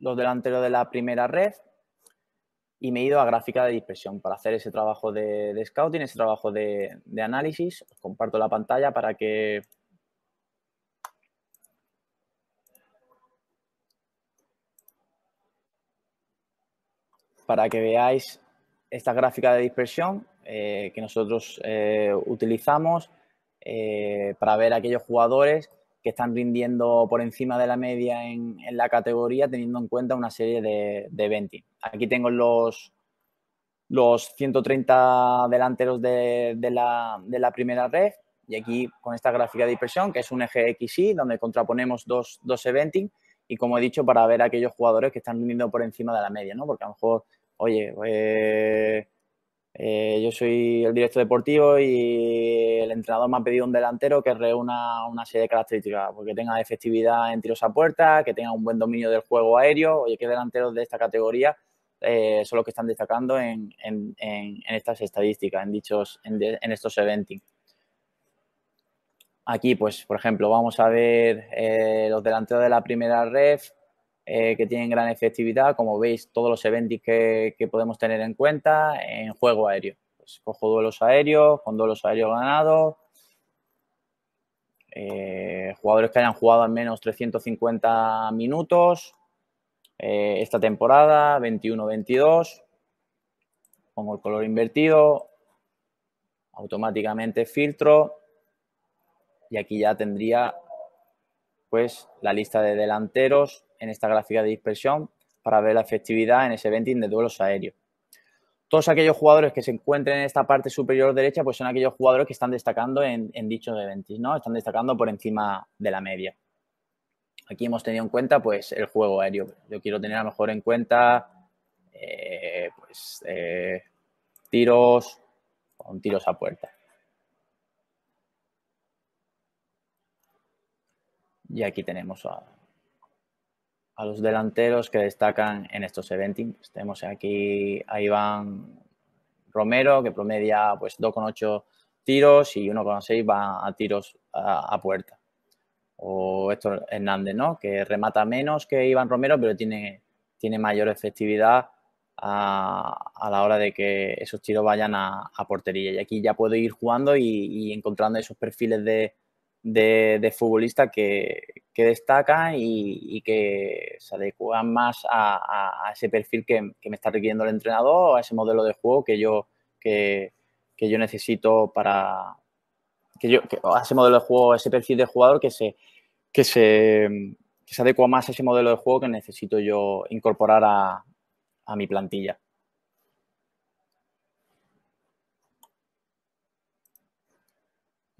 los delanteros de la primera red y me he ido a gráfica de dispersión para hacer ese trabajo de, scouting, ese trabajo de, de análisis. Os comparto la pantalla para que para que veáis esta gráfica de dispersión eh, que nosotros eh, utilizamos eh, para ver aquellos jugadores que están rindiendo por encima de la media en, la categoría teniendo en cuenta una serie de, eventing. Aquí tengo los, los 130 delanteros de, la, primera red y aquí con esta gráfica de dispersión que es un eje XY donde contraponemos dos, dos eventing y como he dicho para ver aquellos jugadores que están rindiendo por encima de la media, ¿no? porque a lo mejor oye, pues, eh, yo soy el director deportivo y el entrenador me ha pedido un delantero que reúna una serie de características, porque pues tenga efectividad en tiros a puerta, que tenga un buen dominio del juego aéreo, oye, ¿qué delanteros de esta categoría eh, son los que están destacando en, estas estadísticas, en, dichos, en, estos eventing? Aquí, pues, por ejemplo, vamos a ver eh, los delanteros de la primera red. Eh, que tienen gran efectividad, como veis todos los eventos que, podemos tener en cuenta en juego aéreo. Pues cojo duelos aéreos, con duelos aéreos ganados, eh, jugadores que hayan jugado al menos 350 minutos eh, esta temporada, 21-22, pongo el color invertido, automáticamente filtro y aquí ya tendría pues la lista de delanteros en esta gráfica de dispersión para ver la efectividad en ese venting de duelos aéreos. Todos aquellos jugadores que se encuentren en esta parte superior derecha, pues son aquellos jugadores que están destacando en, dicho dichos ¿no? Están destacando por encima de la media. Aquí hemos tenido en cuenta, pues, el juego aéreo. Yo quiero tener a lo mejor en cuenta, eh, pues, eh, tiros con tiros a puerta. Y aquí tenemos a, a los delanteros que destacan en estos eventings. Tenemos aquí a Iván Romero, que promedia pues 2,8 tiros y 1,6 va a tiros a, puerta. O esto Hernández, ¿no? Que remata menos que Iván Romero, pero tiene, tiene mayor efectividad a, la hora de que esos tiros vayan a, portería. Y aquí ya puedo ir jugando y encontrando esos perfiles de, de, futbolista que, que y, que se adecua más a, ese perfil que, me está requiriendo el entrenador, a ese modelo de juego que yo, que, yo necesito para... Que yo, a ese modelo de juego, ese perfil de jugador que se, que adecua más a ese modelo de juego que necesito yo incorporar a mi plantilla.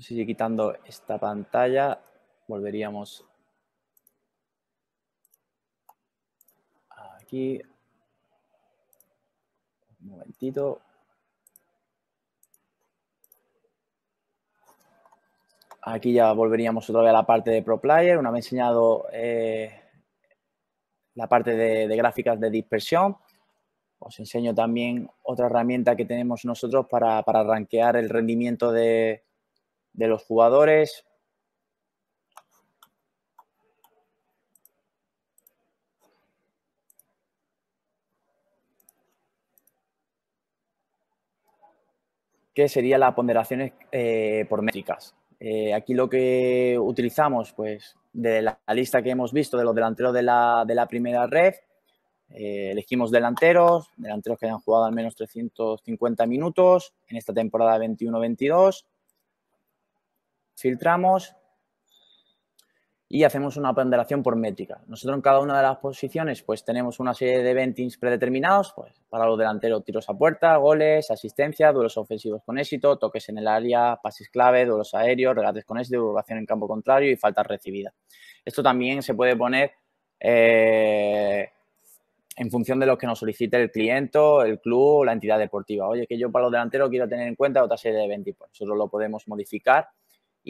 sigue quitando esta pantalla, volveríamos aquí. Un momentito. Aquí ya volveríamos otra vez a la parte de Pro Player. Una vez enseñado eh, la parte de, gráficas de dispersión, os enseño también otra herramienta que tenemos nosotros para, para rankear el rendimiento de, de los jugadores. que sería las ponderaciones eh, por métricas. Eh, aquí lo que utilizamos, pues, de la, lista que hemos visto de los delanteros de la, de la primera red, eh, elegimos delanteros, delanteros que hayan jugado al menos 350 minutos en esta temporada 21-22, filtramos y hacemos una ponderación por métrica. Nosotros en cada una de las posiciones pues tenemos una serie de eventings predeterminados, pues para los delanteros tiros a puerta, goles, asistencia, duelos ofensivos con éxito, toques en el área, pases clave, duelos aéreos, regates con éxito, duración en campo contrario y falta recibida Esto también se puede poner eh, en función de lo que nos solicite el cliente, el club, o la entidad deportiva. Oye, que yo para los delanteros quiero tener en cuenta otra serie de eventings. Pues nosotros lo podemos modificar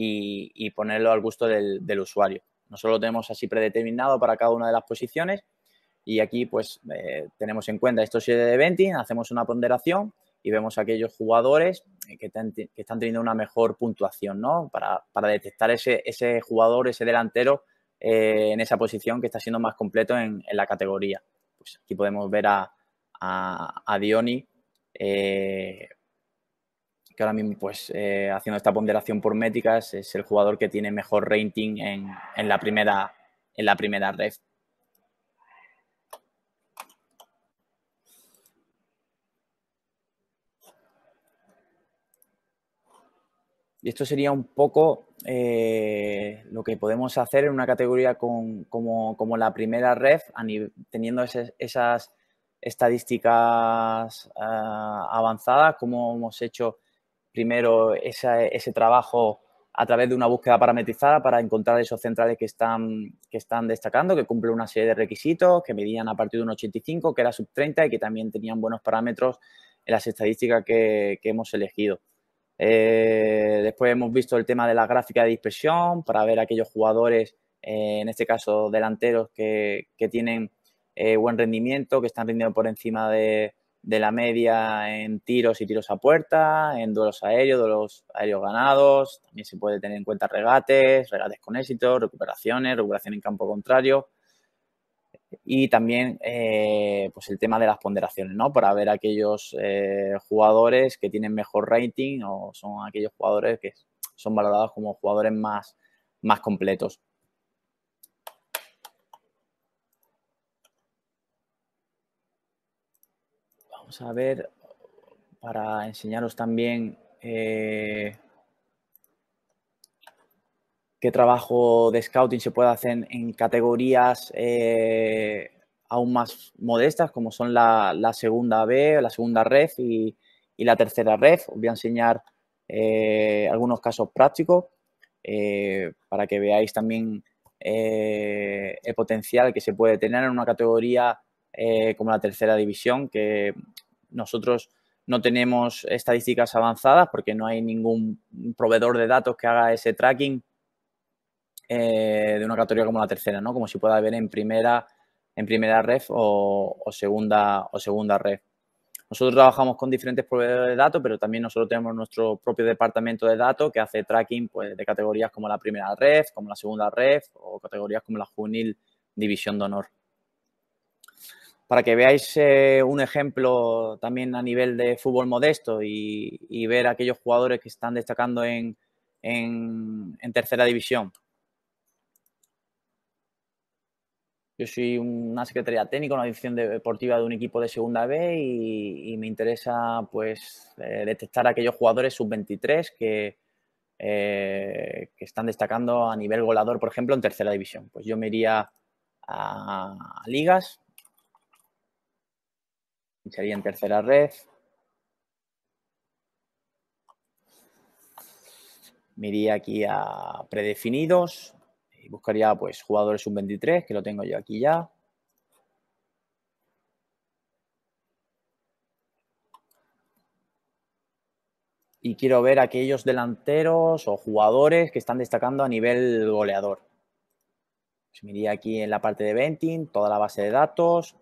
y, ponerlo al gusto del, usuario. Nosotros lo tenemos así predeterminado para cada una de las posiciones y aquí pues eh, tenemos en cuenta estos 7 de 20 hacemos una ponderación y vemos aquellos jugadores que, están teniendo una mejor puntuación, ¿no? Para, detectar ese, ese, jugador, ese delantero eh, en esa posición que está siendo más completo en, la categoría. Pues aquí podemos ver a, a, Dioni eh, que ahora mismo, pues eh, haciendo esta ponderación por métricas, es el jugador que tiene mejor rating en, la, primera, en la primera red. Y esto sería un poco eh, lo que podemos hacer en una categoría como, la primera red, teniendo esas estadísticas ah, avanzadas, como hemos hecho primero ese trabajo a través de una búsqueda parametrizada para encontrar esos centrales que están, que están destacando, que cumplen una serie de requisitos, que medían a partir de un 85, que era sub 30 y que también tenían buenos parámetros en las estadísticas que, hemos elegido. Eh, después hemos visto el tema de la gráfica de dispersión para ver aquellos jugadores, eh, en este caso delanteros, que, tienen eh, buen rendimiento, que están rindiendo por encima de, de la media en tiros y tiros a puerta, en duelos aéreos, duelos aéreos ganados, también se puede tener en cuenta regates, regates con éxito, recuperaciones, recuperación en campo contrario y también eh, pues el tema de las ponderaciones, ¿no? Para ver aquellos eh, jugadores que tienen mejor rating o son aquellos jugadores que son valorados como jugadores más, más completos. Vamos a ver, para enseñaros también eh, qué trabajo de scouting se puede hacer en, categorías eh, aún más modestas, como son la, segunda B, la segunda red y, la tercera red. Os voy a enseñar eh, algunos casos prácticos para que veáis también el potencial que se puede tener en una categoría eh, como la tercera división, que nosotros no tenemos estadísticas avanzadas porque no hay ningún proveedor de datos que haga ese tracking eh, de una categoría como la tercera, ¿no? Como si pueda haber en primera, en primera ref o, segunda, o segunda ref. Nosotros trabajamos con diferentes proveedores de datos, pero también nosotros tenemos nuestro propio departamento de datos que hace tracking pues, de categorías como la primera red, como la segunda red o categorías como la juvenil división de honor para que veáis eh, un ejemplo también a nivel de fútbol modesto y, ver aquellos jugadores que están destacando en, tercera división. Yo soy una secretaria técnica, una división deportiva de un equipo de segunda B y, me interesa pues eh, detectar aquellos jugadores sub-23 que, eh, que están destacando a nivel goleador, por ejemplo, en tercera división. Pues yo me iría a ligas, sería en tercera red. Me aquí a predefinidos y buscaría pues jugadores un 23 que lo tengo yo aquí ya. y quiero ver aquellos delanteros o jugadores que están destacando a nivel goleador. Pues iría aquí en la parte de Venting, toda la base de datos,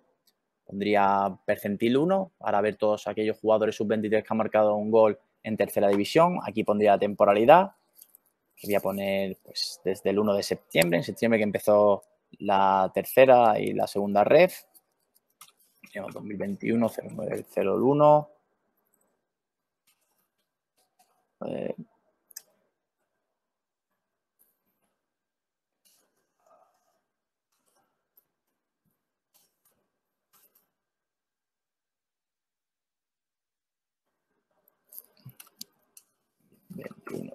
pondría percentil 1 para ver todos aquellos jugadores sub-23 que han marcado un gol en tercera división. Aquí pondría temporalidad, quería voy a poner pues, desde el 1 de septiembre, en septiembre que empezó la tercera y la segunda red. Tenemos 2021, 1 Eh, Un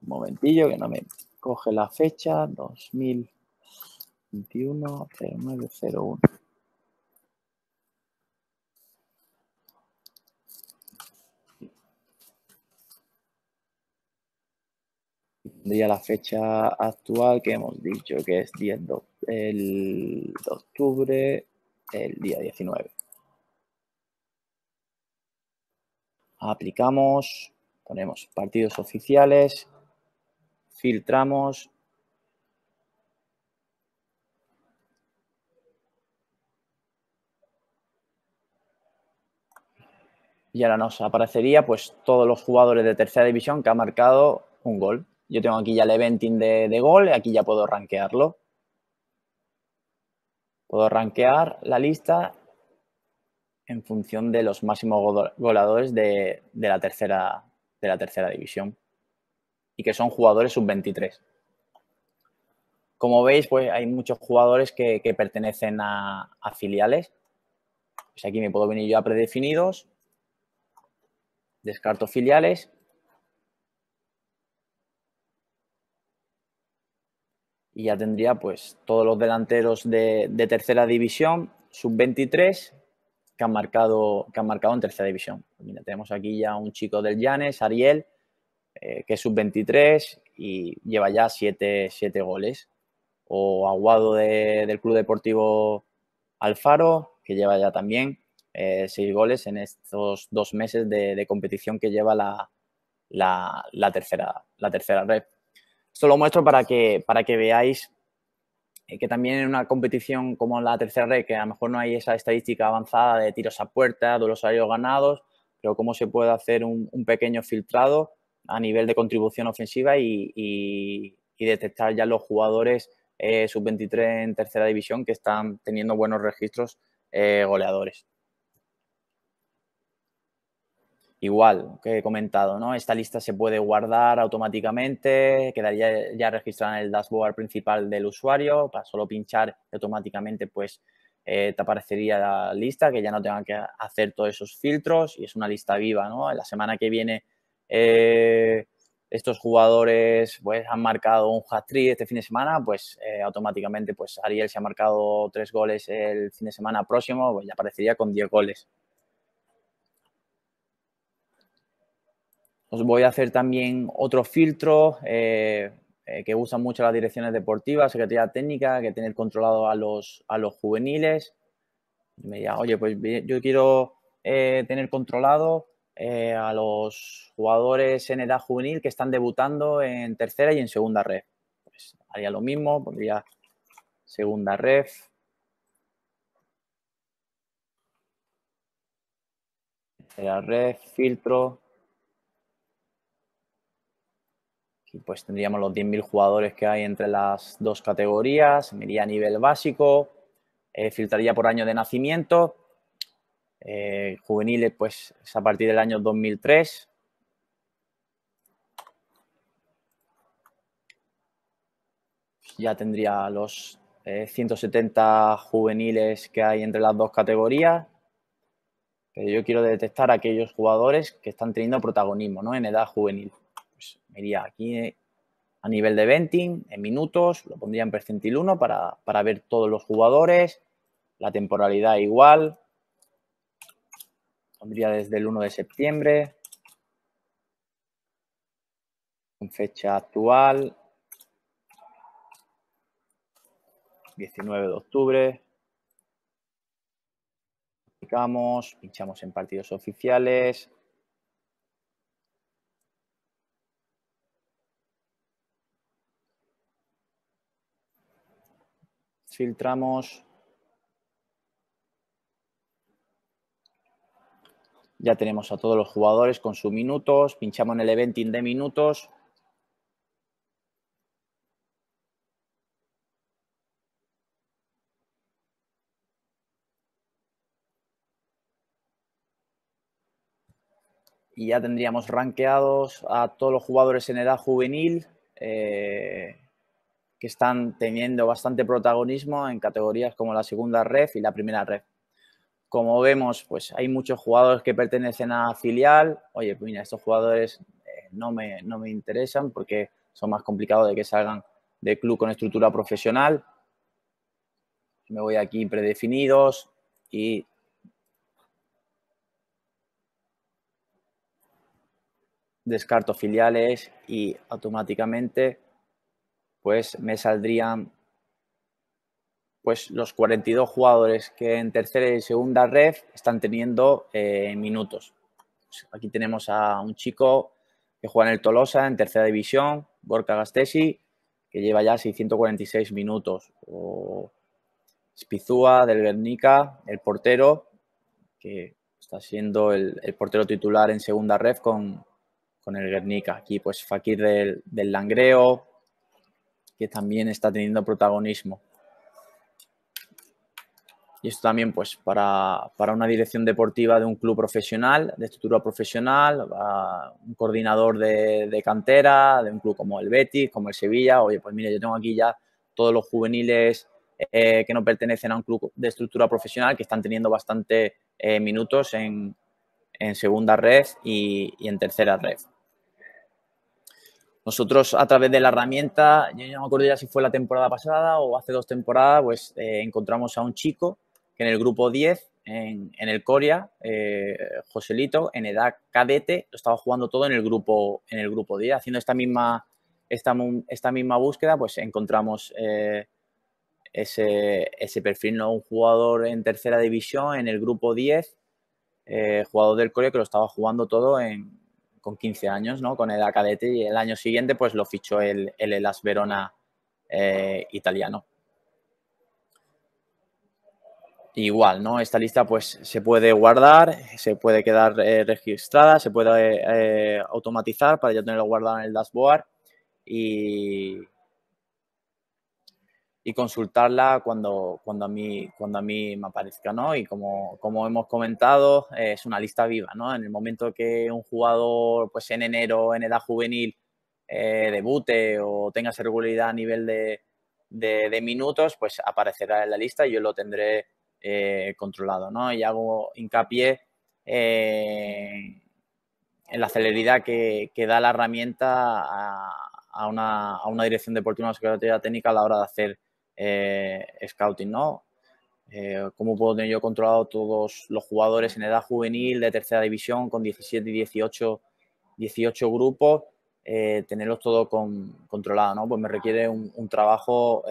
momentillo que no me coge la fecha. 2021 01 Día la fecha actual que hemos dicho que es 10 el de octubre, el día 19. aplicamos, ponemos partidos oficiales, filtramos. Y ahora nos aparecería pues todos los jugadores de tercera división que ha marcado un gol. Yo tengo aquí ya el eventing de, gol y aquí ya puedo rankearlo. Puedo rankear la lista en función de los máximos goleadores de, la, tercera, de la tercera división y que son jugadores sub-23. Como veis, pues hay muchos jugadores que, pertenecen a, filiales. Pues aquí me puedo venir yo a predefinidos, descarto filiales y ya tendría pues todos los delanteros de, de tercera división, sub-23, que han marcado, que han marcado en tercera división. tenemos aquí ya un chico del Llanes, Ariel, eh, que es sub-23 y lleva ya 7 goles. O Aguado del Club Deportivo Alfaro, que lleva ya también 6 eh, goles en estos dos meses de, competición que lleva la, tercera, la tercera red. Esto lo muestro para que, para que veáis eh, que también en una competición como la tercera red, que a lo mejor no hay esa estadística avanzada de tiros a puerta, de los ganados, pero cómo se puede hacer un, pequeño filtrado a nivel de contribución ofensiva y, detectar ya los jugadores eh, sub-23 en tercera división que están teniendo buenos registros eh, goleadores. igual que he comentado, ¿no? Esta lista se puede guardar automáticamente, quedaría ya registrada en el dashboard principal del usuario, para solo pinchar automáticamente pues eh, te aparecería la lista, que ya no tengan que hacer todos esos filtros y es una lista viva, ¿no? La semana que viene eh, estos jugadores pues han marcado un hat-trick este fin de semana, pues eh, automáticamente pues Ariel se ha marcado tres goles el fin de semana próximo, pues ya aparecería con diez goles Os voy a hacer también otro filtros eh, eh, que usan mucho las direcciones deportivas, secretaría técnica, que tener controlado a los, a los juveniles. me oye, pues yo quiero eh, tener controlado a los jugadores en edad juvenil que están debutando en tercera y en segunda red. Pues haría lo mismo, pondría segunda red. Tercera red, filtro, pues tendríamos los 10.000 jugadores que hay entre las dos categorías, me a nivel básico, eh, filtraría por año de nacimiento, eh, juveniles pues es a partir del año 2003, ya tendría los 170 eh, juveniles que hay entre las dos categorías. Pero yo quiero detectar a aquellos jugadores que están teniendo protagonismo ¿no? en edad juvenil pues iría aquí eh, a nivel de venting, en minutos, lo pondría en percentil 1 para, ver todos los jugadores, la temporalidad igual, pondría desde el 1 de septiembre, con fecha actual, 19 de octubre, pinchamos en partidos oficiales, filtramos. Ya tenemos a todos los jugadores con sus minutos. Pinchamos en el eventing de minutos. Y ya tendríamos rankeados a todos los jugadores en edad juvenil. Eh, que están teniendo bastante protagonismo en categorías como la segunda red y la primera red. Como vemos, pues hay muchos jugadores que pertenecen a filial. Oye, pues mira, estos jugadores eh, no, me, no me interesan porque son más complicados de que salgan de club con estructura profesional. Me voy aquí predefinidos y descarto filiales y automáticamente pues me saldrían pues los 42 jugadores que en tercera y segunda red están teniendo eh, minutos. Aquí tenemos a un chico que juega en el Tolosa en tercera división, Gorka Gastesi, que lleva ya 646 minutos. O Spizúa del Guernica, el portero, que está siendo el, portero titular en segunda red con, el Guernica. Aquí pues Fakir del, del Langreo, que también está teniendo protagonismo. Y esto también, pues, para, una dirección deportiva de un club profesional, de estructura profesional, un coordinador de, cantera, de un club como el Betis, como el Sevilla, oye, pues mire, yo tengo aquí ya todos los juveniles eh, que no pertenecen a un club de estructura profesional, que están teniendo bastante eh, minutos en, segunda red y, en tercera red. Nosotros a través de la herramienta, yo no me acuerdo ya si fue la temporada pasada o hace dos temporadas, pues eh, encontramos a un chico que en el grupo 10, en, el Corea, eh, Joselito, en edad cadete, lo estaba jugando todo en el grupo, en el grupo 10. Haciendo esta misma, esta, esta misma búsqueda, pues encontramos eh, ese, ese, perfil, ¿no? Un jugador en tercera división, en el grupo 10, jugador del Corea que lo estaba jugando todo en, con 15 años, ¿no? Con el acadete y el año siguiente pues lo fichó el, el Elas Verona eh, italiano. Igual, ¿no? Esta lista pues se puede guardar, se puede quedar eh, registrada, se puede eh, automatizar para ya tenerlo guardado en el dashboard y, y consultarla cuando, a, mí, me aparezca, ¿no? Y como, hemos comentado, es una lista viva, En el momento que un jugador, pues en enero, en edad juvenil, eh, debute o tenga esa regularidad a nivel de, minutos, pues aparecerá en la lista y yo lo tendré eh, controlado, Y hago hincapié eh, en la celeridad que, da la herramienta a, a, una, a una dirección deportiva, una secretaría técnica a la hora de hacer eh, scouting, ¿no? Eh, ¿Cómo puedo tener yo controlado todos los jugadores en edad juvenil de tercera división con 17 y 18, 18 grupos? Eh, tenerlos todos controlados, ¿no? Pues me requiere un, trabajo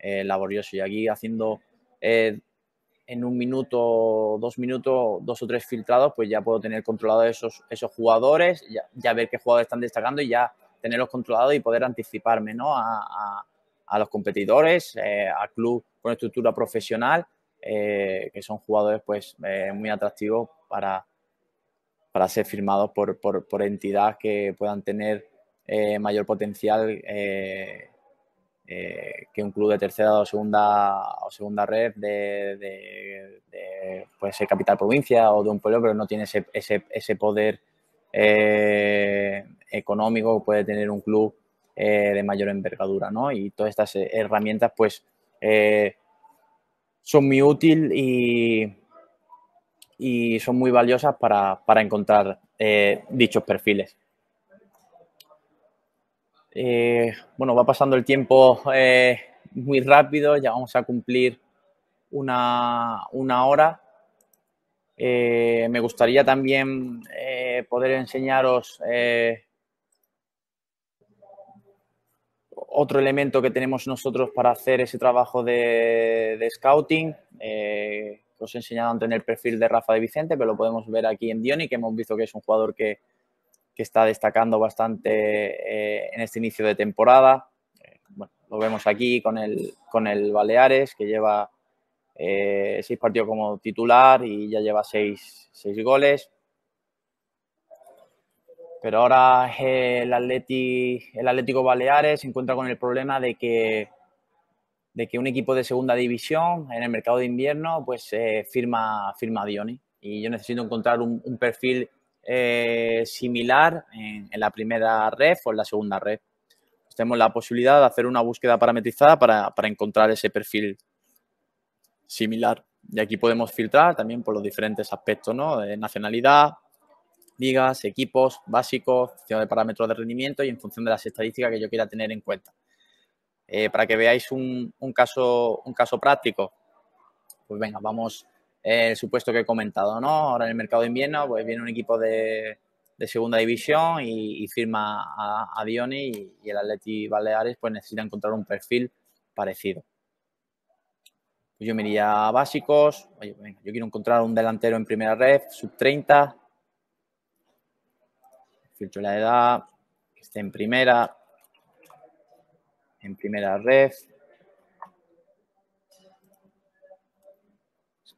laborioso. Y aquí haciendo en un minuto, dos minutos, dos o tres filtrados, pues ya puedo tener controlados esos, esos jugadores, ya, ver qué jugadores están destacando y ya tenerlos controlados y poder anticiparme ¿no? a, a los competidores, a eh, al club con estructura profesional, eh, que son jugadores pues eh, muy atractivos para, para ser firmados por, por, entidades que puedan tener mayor potencial que un club de tercera o segunda o segunda red de, puede ser capital provincia o de un pueblo, pero no tiene ese, ese, ese poder económico que puede tener un club eh, de mayor envergadura, ¿no? Y todas estas eh, herramientas, pues, eh, son muy útiles y, son muy valiosas para, encontrar dichos perfiles. bueno, va pasando el tiempo muy rápido, ya vamos a cumplir una, hora. me gustaría también poder enseñaros otro elemento que tenemos nosotros para hacer ese trabajo de, scouting, eh, os he enseñado antes en el perfil de Rafa de Vicente, pero lo podemos ver aquí en Dioni, que hemos visto que es un jugador que, está destacando bastante eh, en este inicio de temporada. Eh, lo vemos aquí con el, con el Baleares, que lleva seis partidos como titular y ya lleva seis, seis goles. Pero ahora el, Atlético Baleares se encuentra con el problema de que, de que un equipo de segunda división en el mercado de invierno pues eh, firma, firma Dioni. Y yo necesito encontrar un, perfil eh, similar en, la primera red o en la segunda red. Pues tenemos la posibilidad de hacer una búsqueda parametrizada para, para encontrar ese perfil similar. Y aquí podemos filtrar también por los diferentes aspectos, ¿no? De nacionalidad, ligas, equipos básicos, función de parámetros de rendimiento y en función de las estadísticas que yo quiera tener en cuenta. Eh, para que veáis un, caso, un caso práctico, pues venga, vamos, eh, el supuesto que he comentado, ¿no? Ahora en el mercado de invierno, pues viene un equipo de, segunda división y, firma a, a y, el Atleti Baleares, pues necesita encontrar un perfil parecido. Pues yo me iría a básicos, oye, venga, yo quiero encontrar un delantero en primera red, sub 30, la edad, que esté en primera, en primera red,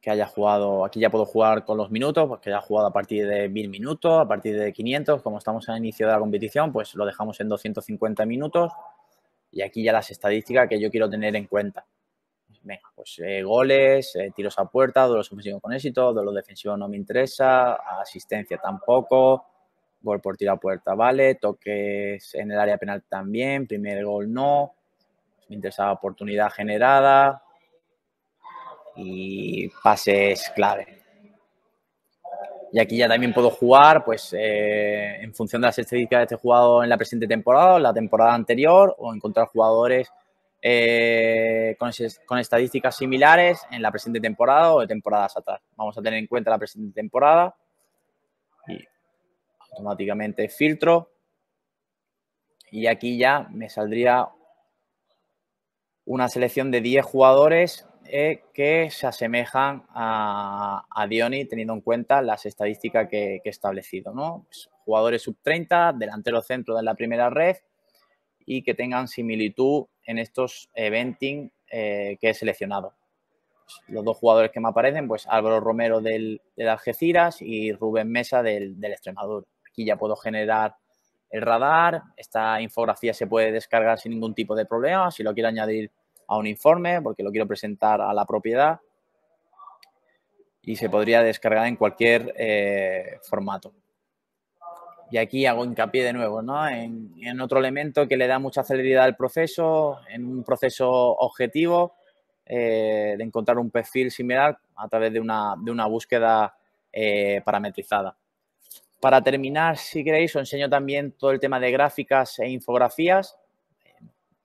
que haya jugado, aquí ya puedo jugar con los minutos, pues que haya jugado a partir de mil minutos, a partir de 500, como estamos al inicio de la competición, pues lo dejamos en 250 minutos y aquí ya las estadísticas que yo quiero tener en cuenta. Venga, pues eh, goles, eh, tiros a puerta, duelos ofensivos con éxito, los defensivos no me interesa, asistencia tampoco, gol por tira puerta, vale, toques en el área penal también, primer gol no, me interesaba oportunidad generada y pases clave. Y aquí ya también puedo jugar, pues, eh, en función de las estadísticas de este jugador en la presente temporada, o la temporada anterior, o encontrar jugadores eh, con, con, estadísticas similares en la presente temporada o de temporadas atrás. Vamos a tener en cuenta la presente temporada y automáticamente filtro y aquí ya me saldría una selección de 10 jugadores eh, que se asemejan a, a, Dioni teniendo en cuenta las estadísticas que, he establecido. ¿no? Pues, jugadores sub 30, delantero centro de la primera red y que tengan similitud en estos eventing eh, que he seleccionado. Pues, los dos jugadores que me aparecen, pues Álvaro Romero del, Algeciras y Rubén Mesa del, del Extremadura. Aquí ya puedo generar el radar, esta infografía se puede descargar sin ningún tipo de problema, si lo quiero añadir a un informe, porque lo quiero presentar a la propiedad, y se podría descargar en cualquier eh, formato. Y aquí hago hincapié de nuevo ¿no? en, otro elemento que le da mucha celeridad al proceso, en un proceso objetivo eh, de encontrar un perfil similar a través de una, búsqueda eh, parametrizada. Para terminar, si queréis, os enseño también todo el tema de gráficas e infografías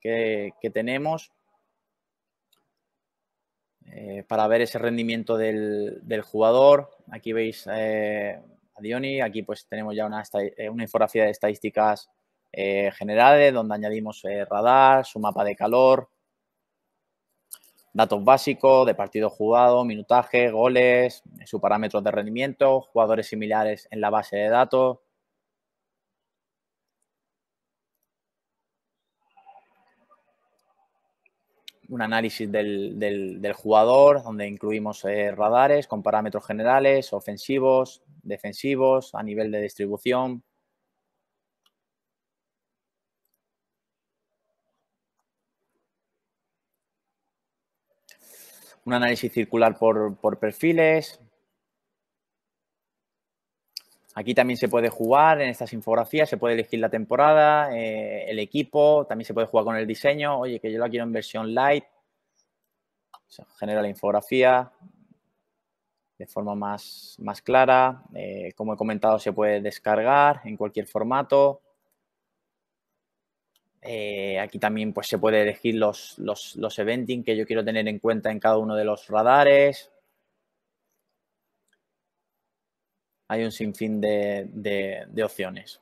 eh, que, tenemos eh, para ver ese rendimiento del, jugador. Aquí veis eh, a Dioni, aquí pues tenemos ya una, infografía de estadísticas generales donde añadimos radar, su mapa de calor, datos básicos de partido jugado minutaje, goles, su parámetros de rendimiento, jugadores similares en la base de datos. Un análisis del, jugador, donde incluimos eh, radares con parámetros generales, ofensivos, defensivos, a nivel de distribución, un análisis circular por, por perfiles. Aquí también se puede jugar en estas infografías, se puede elegir la temporada, eh, el equipo, también se puede jugar con el diseño. Oye, que yo la quiero en versión light. Se genera la infografía de forma más, clara. Eh, como he comentado, se puede descargar en cualquier formato. Eh, aquí también pues, se puede elegir los, eventing que yo quiero tener en cuenta en cada uno de los radares. Hay un sinfín de, opciones.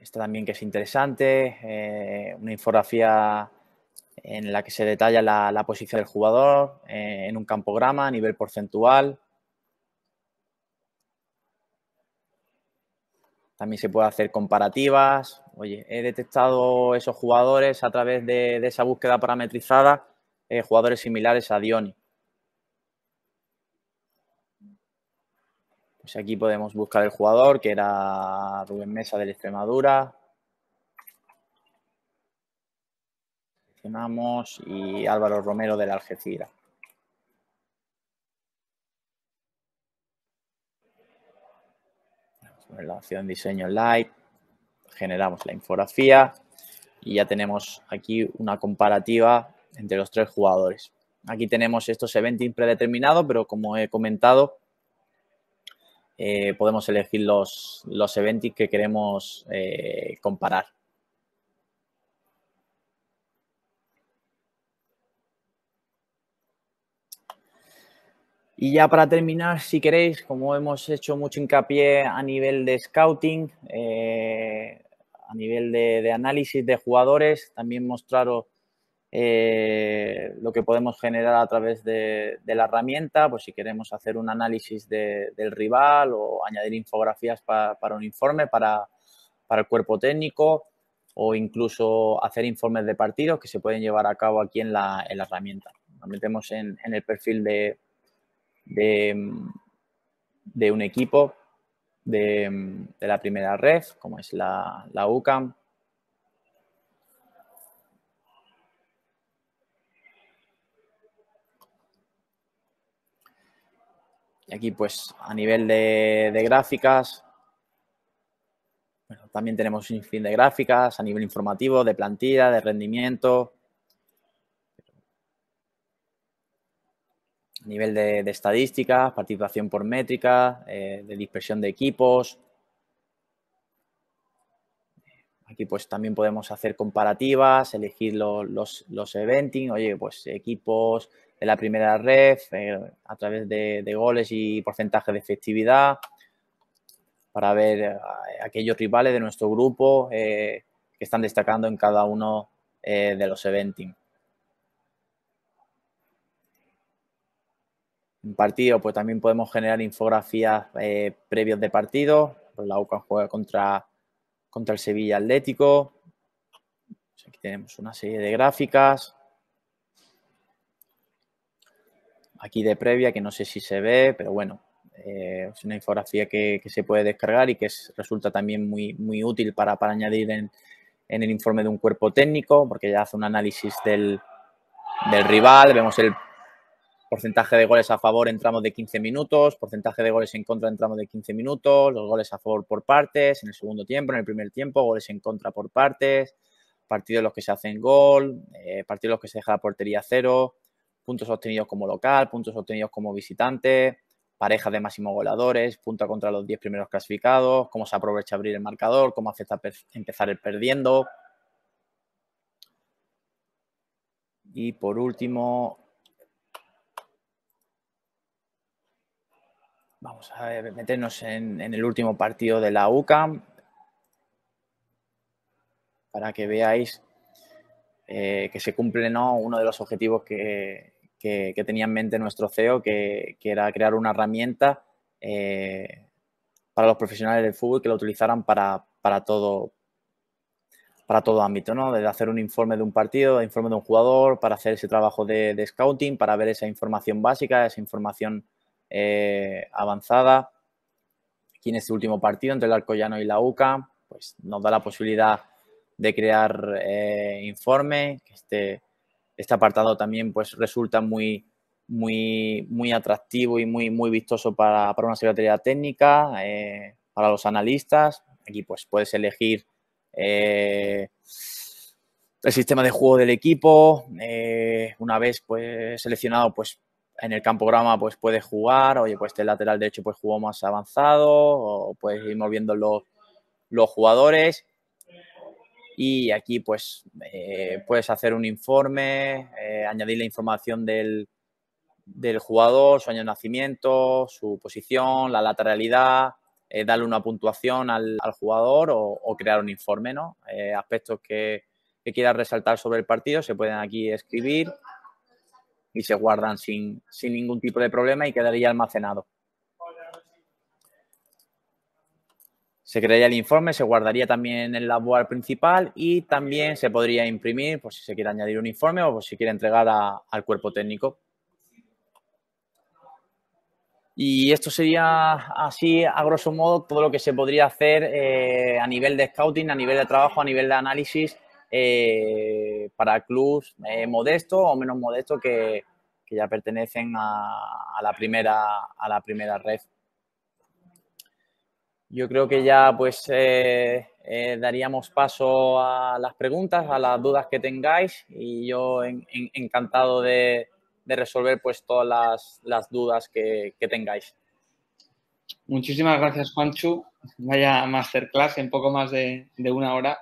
Esta también que es interesante, eh, una infografía en la que se detalla la, posición del jugador eh, en un campograma a nivel porcentual. También se puede hacer comparativas. Oye, he detectado esos jugadores a través de, esa búsqueda parametrizada, eh, jugadores similares a Dioni. Pues aquí podemos buscar el jugador, que era Rubén Mesa del Extremadura. Seleccionamos y Álvaro Romero del Algeciras. relación diseño light, generamos la infografía y ya tenemos aquí una comparativa entre los tres jugadores. Aquí tenemos estos eventos predeterminados, pero como he comentado, eh, podemos elegir los, los eventos que queremos eh, comparar. Y ya para terminar, si queréis, como hemos hecho mucho hincapié a nivel de scouting, eh, a nivel de, análisis de jugadores, también mostraros eh, lo que podemos generar a través de, la herramienta, pues si queremos hacer un análisis del rival o añadir infografías para un informe, para, el cuerpo técnico o incluso hacer informes de partidos que se pueden llevar a cabo aquí en la, herramienta. Nos metemos en el perfil de, de, un equipo de, la primera red, como es la, la UCAM. Y aquí, pues, a nivel de, gráficas, bueno, también tenemos un fin de gráficas a nivel informativo, de plantilla, de rendimiento, nivel de, estadísticas, participación por métrica, eh, de dispersión de equipos. Aquí pues también podemos hacer comparativas, elegir los, los, eventing, oye, pues equipos de la primera red eh, a través de, goles y porcentaje de efectividad para ver aquellos rivales de nuestro grupo eh, que están destacando en cada uno de los eventing. Un partido, pues también podemos generar infografías eh, previas de partido. Pues la UCA juega contra, contra el Sevilla Atlético. Pues aquí tenemos una serie de gráficas. Aquí de previa, que no sé si se ve, pero bueno, eh, es una infografía que, se puede descargar y que resulta también muy, muy útil para, añadir en, el informe de un cuerpo técnico, porque ya hace un análisis del, del rival, vemos el porcentaje de goles a favor en de 15 minutos, porcentaje de goles en contra en de 15 minutos, los goles a favor por partes, en el segundo tiempo, en el primer tiempo, goles en contra por partes, partidos en los que se hacen gol, eh, partidos en los que se deja la portería cero, puntos obtenidos como local, puntos obtenidos como visitante, pareja de máximo goleadores, punta contra los 10 primeros clasificados, cómo se aprovecha abrir el marcador, cómo afecta empezar el perdiendo. Y por último, Vamos a meternos en, el último partido de la UCAM para que veáis eh, que se cumple uno de los objetivos que, que, tenía en mente nuestro CEO, que, era crear una herramienta eh, para los profesionales del fútbol que la utilizaran para, todo para todo ámbito, ¿no? Desde hacer un informe de un partido, informe de un jugador, para hacer ese trabajo de scouting, para ver esa información básica, esa información eh, avanzada. Aquí en este último partido entre el Arcollano y la UCA, pues nos da la posibilidad de crear eh, informe. Este, este apartado también pues resulta muy, muy, muy atractivo y muy, muy vistoso para, una secretaría técnica, eh, para los analistas. Aquí pues puedes elegir el sistema de juego del equipo. una vez pues, seleccionado, pues en el grama, pues puedes jugar, oye, pues este lateral derecho pues jugó más avanzado, o puedes ir moviendo los, los jugadores. Y aquí pues eh, puedes hacer un informe, eh, añadir la información del, del, jugador, su año de nacimiento, su posición, la lateralidad, eh, darle una puntuación al, al jugador o, crear un informe, ¿no? aspectos que, que quieras resaltar sobre el partido se pueden aquí escribir y se guardan sin, sin ningún tipo de problema y quedaría almacenado. Se crearía el informe, se guardaría también en el labor principal y también se podría imprimir por si se quiere añadir un informe o por si quiere entregar al cuerpo técnico. Y esto sería así, a grosso modo, todo lo que se podría hacer eh, a nivel de scouting, a nivel de trabajo, a nivel de análisis eh, para clubs eh, modestos o menos modestos que, ya pertenecen a, la primera, a la primera red. Yo creo que ya pues eh, daríamos paso a las preguntas, a las dudas que tengáis y yo encantado de, resolver pues todas las, dudas que, tengáis. Muchísimas gracias, Juanchu. Vaya masterclass en poco más de, de una hora.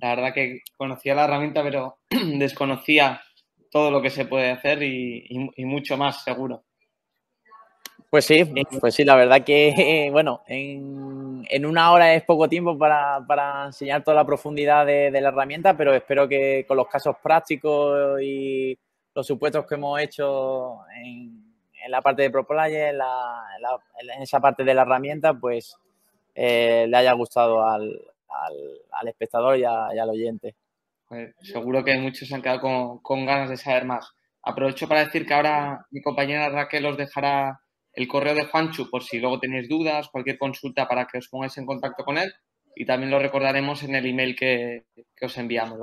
La verdad que conocía la herramienta, pero desconocía todo lo que se puede hacer y, mucho más, seguro. Pues sí, eh, pues sí, la verdad que, bueno, en, una hora es poco tiempo para, enseñar toda la profundidad de, la herramienta, pero espero que con los casos prácticos y los supuestos que hemos hecho en, en la parte de ProPlayer, en, esa parte de la herramienta, pues eh, le haya gustado al, al, espectador y, al oyente. seguro que muchos se han quedado con, ganas de saber más. Aprovecho para decir que ahora mi compañera Raquel os dejará el correo de Juanchu por si luego tenéis dudas, cualquier consulta para que os pongáis en contacto con él y también lo recordaremos en el email que, os enviamos,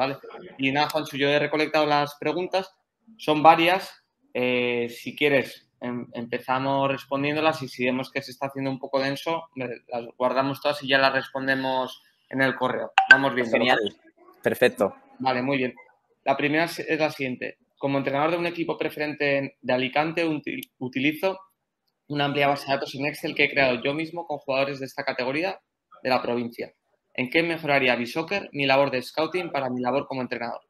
Y nada, Juanchu, yo he recolectado las preguntas, son varias, eh, si quieres em, empezamos respondiéndolas y si vemos que se está haciendo un poco denso, las guardamos todas y ya las respondemos en el correo. Vamos bien. Genial. Perfecto. Vale, muy bien. La primera es la siguiente. Como entrenador de un equipo preferente de Alicante, utilizo una amplia base de datos en Excel que he creado yo mismo con jugadores de esta categoría de la provincia. ¿En qué mejoraría mi soccer, mi labor de scouting para mi labor como entrenador?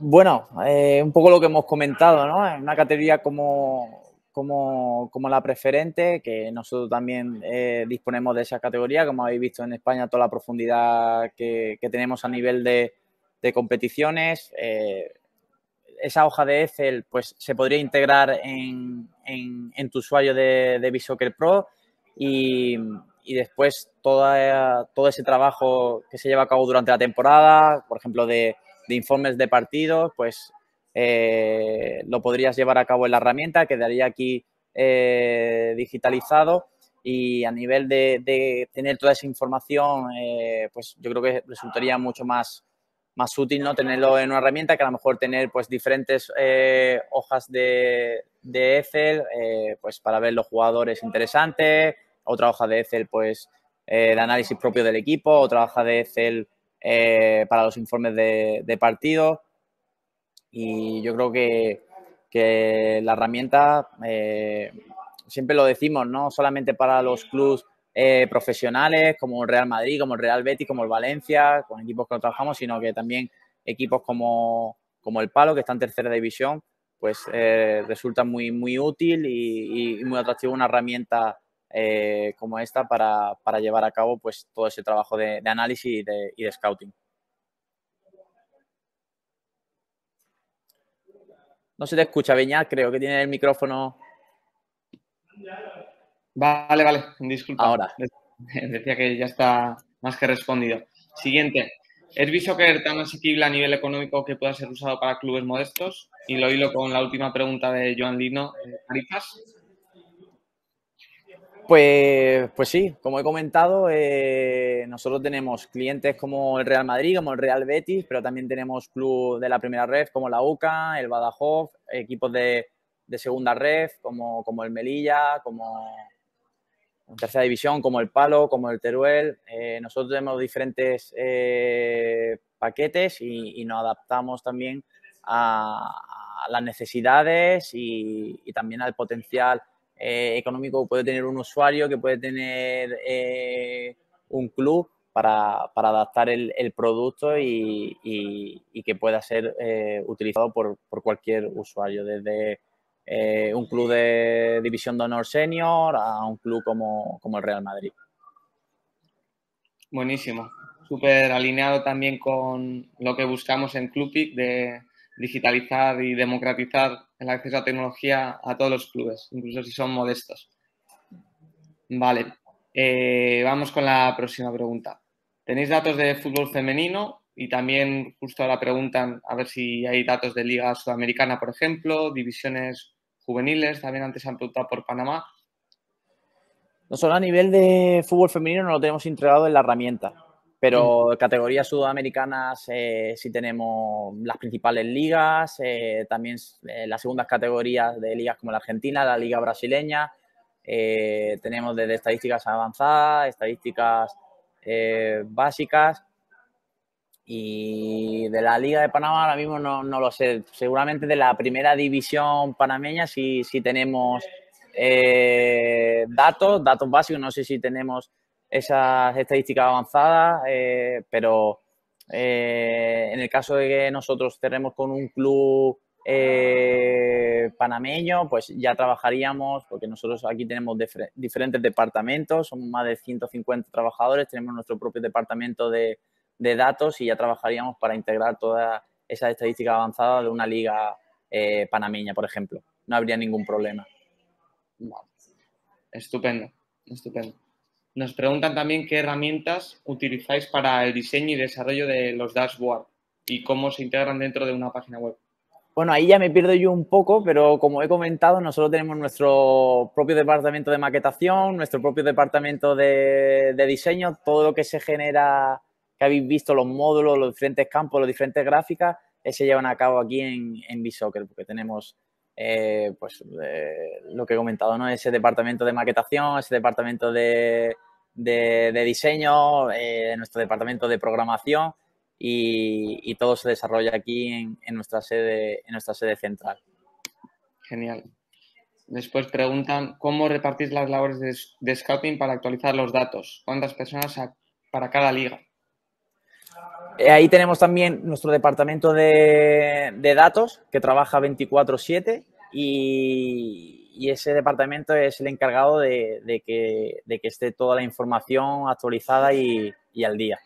Bueno, eh, un poco lo que hemos comentado, ¿no? En una categoría como como, como la preferente, que nosotros también eh, disponemos de esa categoría, como habéis visto en España, toda la profundidad que, que tenemos a nivel de, de competiciones. Eh, esa hoja de Excel pues, se podría integrar en, en, tu usuario de, de Visoquel Pro y, y después toda, todo ese trabajo que se lleva a cabo durante la temporada, por ejemplo, de, de informes de partidos, pues eh, lo podrías llevar a cabo en la herramienta, quedaría aquí eh, digitalizado y a nivel de, tener toda esa información, eh, pues yo creo que resultaría mucho más, útil no tenerlo en una herramienta que a lo mejor tener pues diferentes hojas de, de Excel pues para ver los jugadores interesantes otra hoja de Excel pues de análisis propio del equipo otra hoja de Excel para los informes de, de partido y yo creo que, la herramienta, eh, siempre lo decimos, no solamente para los clubes eh, profesionales como el Real Madrid, como el Real Betis, como el Valencia, con equipos que no trabajamos, sino que también equipos como, el Palo, que está en tercera división, pues eh, resulta muy, muy útil y, muy atractivo una herramienta como esta para, llevar a cabo pues, todo ese trabajo de, análisis y de scouting. No se te escucha, Beñat, creo que tiene el micrófono. Vale, vale, disculpa. Ahora. Decía que ya está más que respondido. Siguiente. ¿Es Bishoker tan asequible a nivel económico que pueda ser usado para clubes modestos? Y lo hilo con la última pregunta de Joan Lino. Eh, Caritas. Pues, pues sí, como he comentado, eh, nosotros tenemos clientes como el Real Madrid, como el Real Betis, pero también tenemos club de la primera red como la UCA, el Badajoz, equipos de, segunda red como, el Melilla, como tercera división, como el Palo, como el Teruel. Eh, nosotros tenemos diferentes eh, paquetes y, nos adaptamos también a, las necesidades y, y también al potencial eh, económico puede tener un usuario, que puede tener eh, un club para, adaptar el, producto y, que pueda ser eh, utilizado por, cualquier usuario, desde un club de división de honor senior a un club como, el Real Madrid. Buenísimo, súper alineado también con lo que buscamos en Clubic de digitalizar y democratizar el acceso a tecnología a todos los clubes, incluso si son modestos. Vale, eh, vamos con la próxima pregunta. ¿Tenéis datos de fútbol femenino? Y también justo ahora preguntan a ver si hay datos de Liga Sudamericana, por ejemplo, divisiones juveniles, también antes han preguntado por Panamá. Nosotros a nivel de fútbol femenino no lo tenemos entregado en la herramienta. Pero mm. categorías sudamericanas eh, sí tenemos las principales ligas, eh, también eh, las segundas categorías de ligas como la Argentina, la Liga Brasileña. tenemos desde estadísticas avanzadas, estadísticas básicas. Y de la Liga de Panamá ahora mismo no, lo sé. Seguramente de la primera división panameña sí, sí tenemos datos, datos básicos. No sé si tenemos esas estadísticas avanzadas, eh, pero eh, en el caso de que nosotros cerremos con un club eh, panameño, pues ya trabajaríamos, porque nosotros aquí tenemos diferentes departamentos, somos más de 150 trabajadores, tenemos nuestro propio departamento de, datos y ya trabajaríamos para integrar todas esas estadísticas avanzadas de una liga panameña, por ejemplo. No habría ningún problema. Estupendo, estupendo. Nos preguntan también qué herramientas utilizáis para el diseño y desarrollo de los dashboards y cómo se integran dentro de una página web. Bueno, ahí ya me pierdo yo un poco, pero como he comentado, nosotros tenemos nuestro propio departamento de maquetación, nuestro propio departamento de, diseño, todo lo que se genera, que habéis visto, los módulos, los diferentes campos, las diferentes gráficas, eh, se llevan a cabo aquí en, en porque tenemos eh, pues eh, lo que he comentado, ¿no? Ese departamento de maquetación, ese departamento de, de, diseño, eh, nuestro departamento de programación y, todo se desarrolla aquí en, nuestra sede, en nuestra sede central. Genial. Después preguntan cómo repartís las labores de, scouting para actualizar los datos. ¿Cuántas personas para cada liga? Eh, ahí tenemos también nuestro departamento de datos que trabaja 24/7 y, y ese departamento es el encargado de, que, que, esté toda la información actualizada y, al día.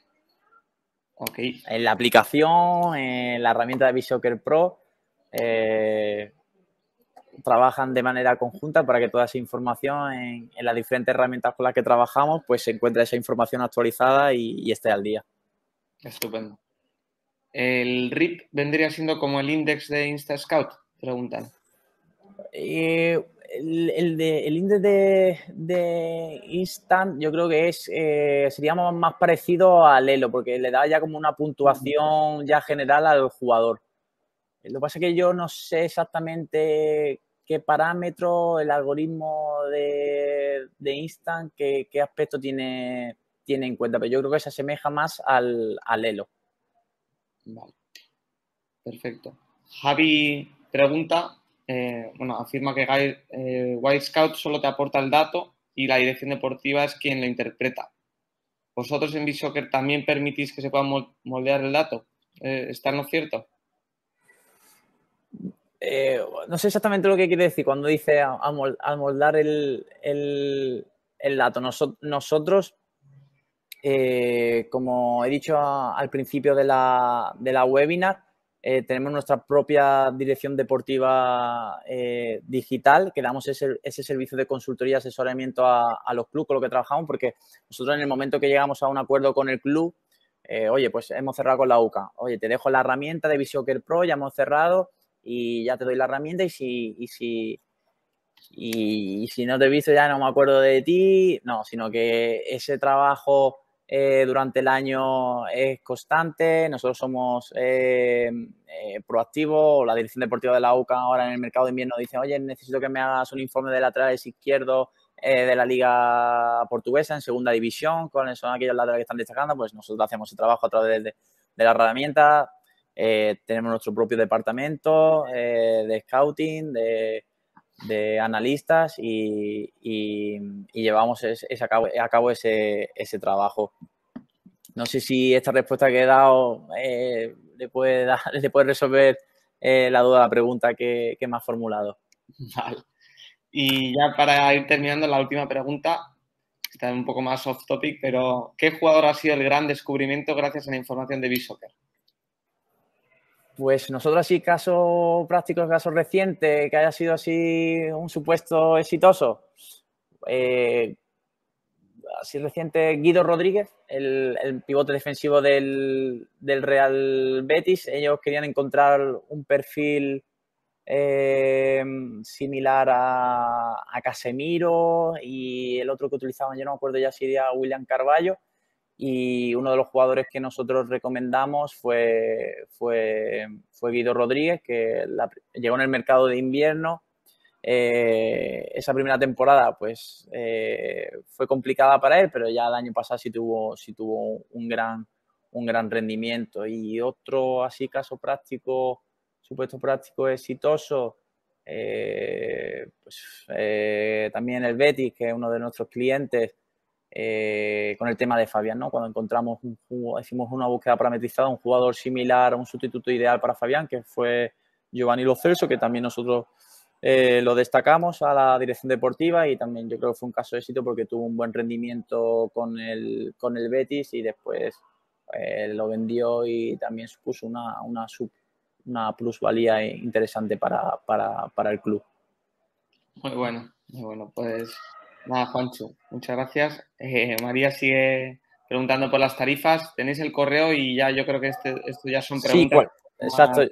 Okay. En la aplicación, en la herramienta de Bishocker Pro, eh, trabajan de manera conjunta para que toda esa información en, las diferentes herramientas con las que trabajamos, pues se encuentre esa información actualizada y, esté al día. Estupendo. ¿El RIP vendría siendo como el index de InstaScout? Preguntan. Eh, el, de, el índice de, Instant yo creo que es eh, sería más parecido al Elo, porque le da ya como una puntuación ya general al jugador. Eh, lo que pasa es que yo no sé exactamente qué parámetro, el algoritmo de, de Instant, qué, aspecto tiene, tiene en cuenta, pero yo creo que se asemeja más al, al Elo. Vale. Perfecto. Javi pregunta eh, bueno, afirma que eh, White Scout solo te aporta el dato y la dirección deportiva es quien lo interpreta. ¿Vosotros en Bishocker también permitís que se pueda moldear el dato? Eh, ¿Está no cierto? no sé exactamente lo que quiere decir cuando dice al moldar el, dato. nosotros, como he dicho al principio de la webinar, eh, tenemos nuestra propia dirección deportiva eh, digital, que damos ese, servicio de consultoría y asesoramiento a, los clubes con los que trabajamos, porque nosotros en el momento que llegamos a un acuerdo con el club, eh, oye, pues hemos cerrado con la UCA, oye, te dejo la herramienta de Visioker Pro, ya hemos cerrado y ya te doy la herramienta y si, y y, y, si no te he visto ya no me acuerdo de ti, no, sino que ese trabajo eh, durante el año es constante, nosotros somos eh, eh, proactivos, la Dirección Deportiva de la UCA ahora en el mercado de invierno dice, oye, necesito que me hagas un informe de laterales izquierdo de la liga portuguesa en segunda división, con son aquellos laterales que están destacando, pues nosotros hacemos el trabajo a través de, de la herramienta, tenemos nuestro propio departamento de scouting, de de analistas y, llevamos a, cabo, ese, trabajo. No sé si esta respuesta que he dado eh, le, puede le puede resolver eh, la duda, la pregunta que, me ha formulado. Y ya para ir terminando, la última pregunta, está un poco más off topic, pero ¿qué jugador ha sido el gran descubrimiento gracias a la información de bisocker pues nosotros así, casos prácticos, casos recientes, que haya sido así un supuesto exitoso. Eh, así reciente, Guido Rodríguez, el, pivote defensivo del, Real Betis. Ellos querían encontrar un perfil eh, similar a, a, Casemiro y el otro que utilizaban, yo no me acuerdo ya si era William Carballo y uno de los jugadores que nosotros recomendamos fue, fue, fue Guido Rodríguez, que llegó en el mercado de invierno. Eh, esa primera temporada pues eh, fue complicada para él, pero ya el año pasado sí tuvo, sí tuvo un, gran, un gran rendimiento. Y otro así caso práctico, supuesto práctico exitoso, eh, pues, también el Betis, que es uno de nuestros clientes, eh, con el tema de Fabián, ¿no? Cuando encontramos hicimos una búsqueda parametrizada, un jugador similar, un sustituto ideal para Fabián, que fue Giovanni Lo Celso, que también nosotros eh, lo destacamos a la dirección deportiva y también yo creo que fue un caso de éxito porque tuvo un buen rendimiento con el, con el Betis y después eh, lo vendió y también supuso una, plusvalía interesante para, para, para el club. Muy bueno, muy bueno, pues Nada, Juancho, muchas gracias. Eh, María sigue preguntando por las tarifas. Tenéis el correo y ya yo creo que este, esto ya son preguntas. exacto.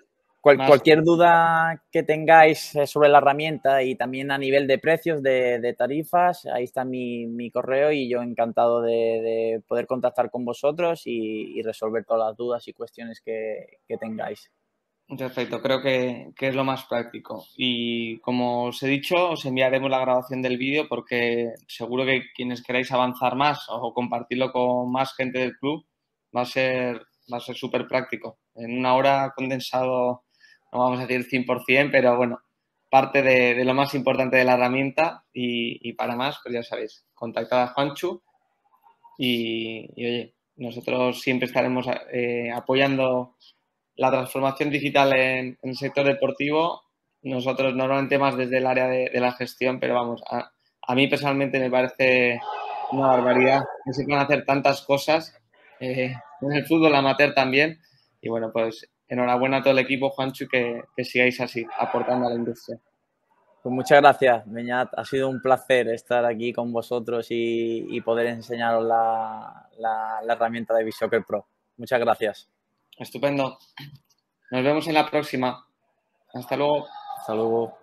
Cualquier duda que tengáis eh, sobre la herramienta y también a nivel de precios, de, tarifas, ahí está mi, correo y yo encantado de, poder contactar con vosotros y, resolver todas las dudas y cuestiones que tengáis. Perfecto, creo que, es lo más práctico. Y como os he dicho, os enviaremos la grabación del vídeo porque seguro que quienes queráis avanzar más o compartirlo con más gente del club va a ser va a ser súper práctico. En una hora condensado, no vamos a decir 100%, pero bueno, parte de, lo más importante de la herramienta y, para más, pues ya sabéis, contactad a Juanchu y, oye, nosotros siempre estaremos eh, apoyando la transformación digital en, el sector deportivo, nosotros normalmente más desde el área de, la gestión, pero vamos, a, mí personalmente me parece una barbaridad que se puedan hacer tantas cosas, eh, en el fútbol amateur también, y bueno, pues enhorabuena a todo el equipo, Juanchu, que, que sigáis así, aportando a la industria. Pues muchas gracias, Meñat. Ha sido un placer estar aquí con vosotros y, poder enseñaros la, herramienta de Visual Pro. Muchas gracias. Estupendo. Nos vemos en la próxima. Hasta luego. Hasta luego.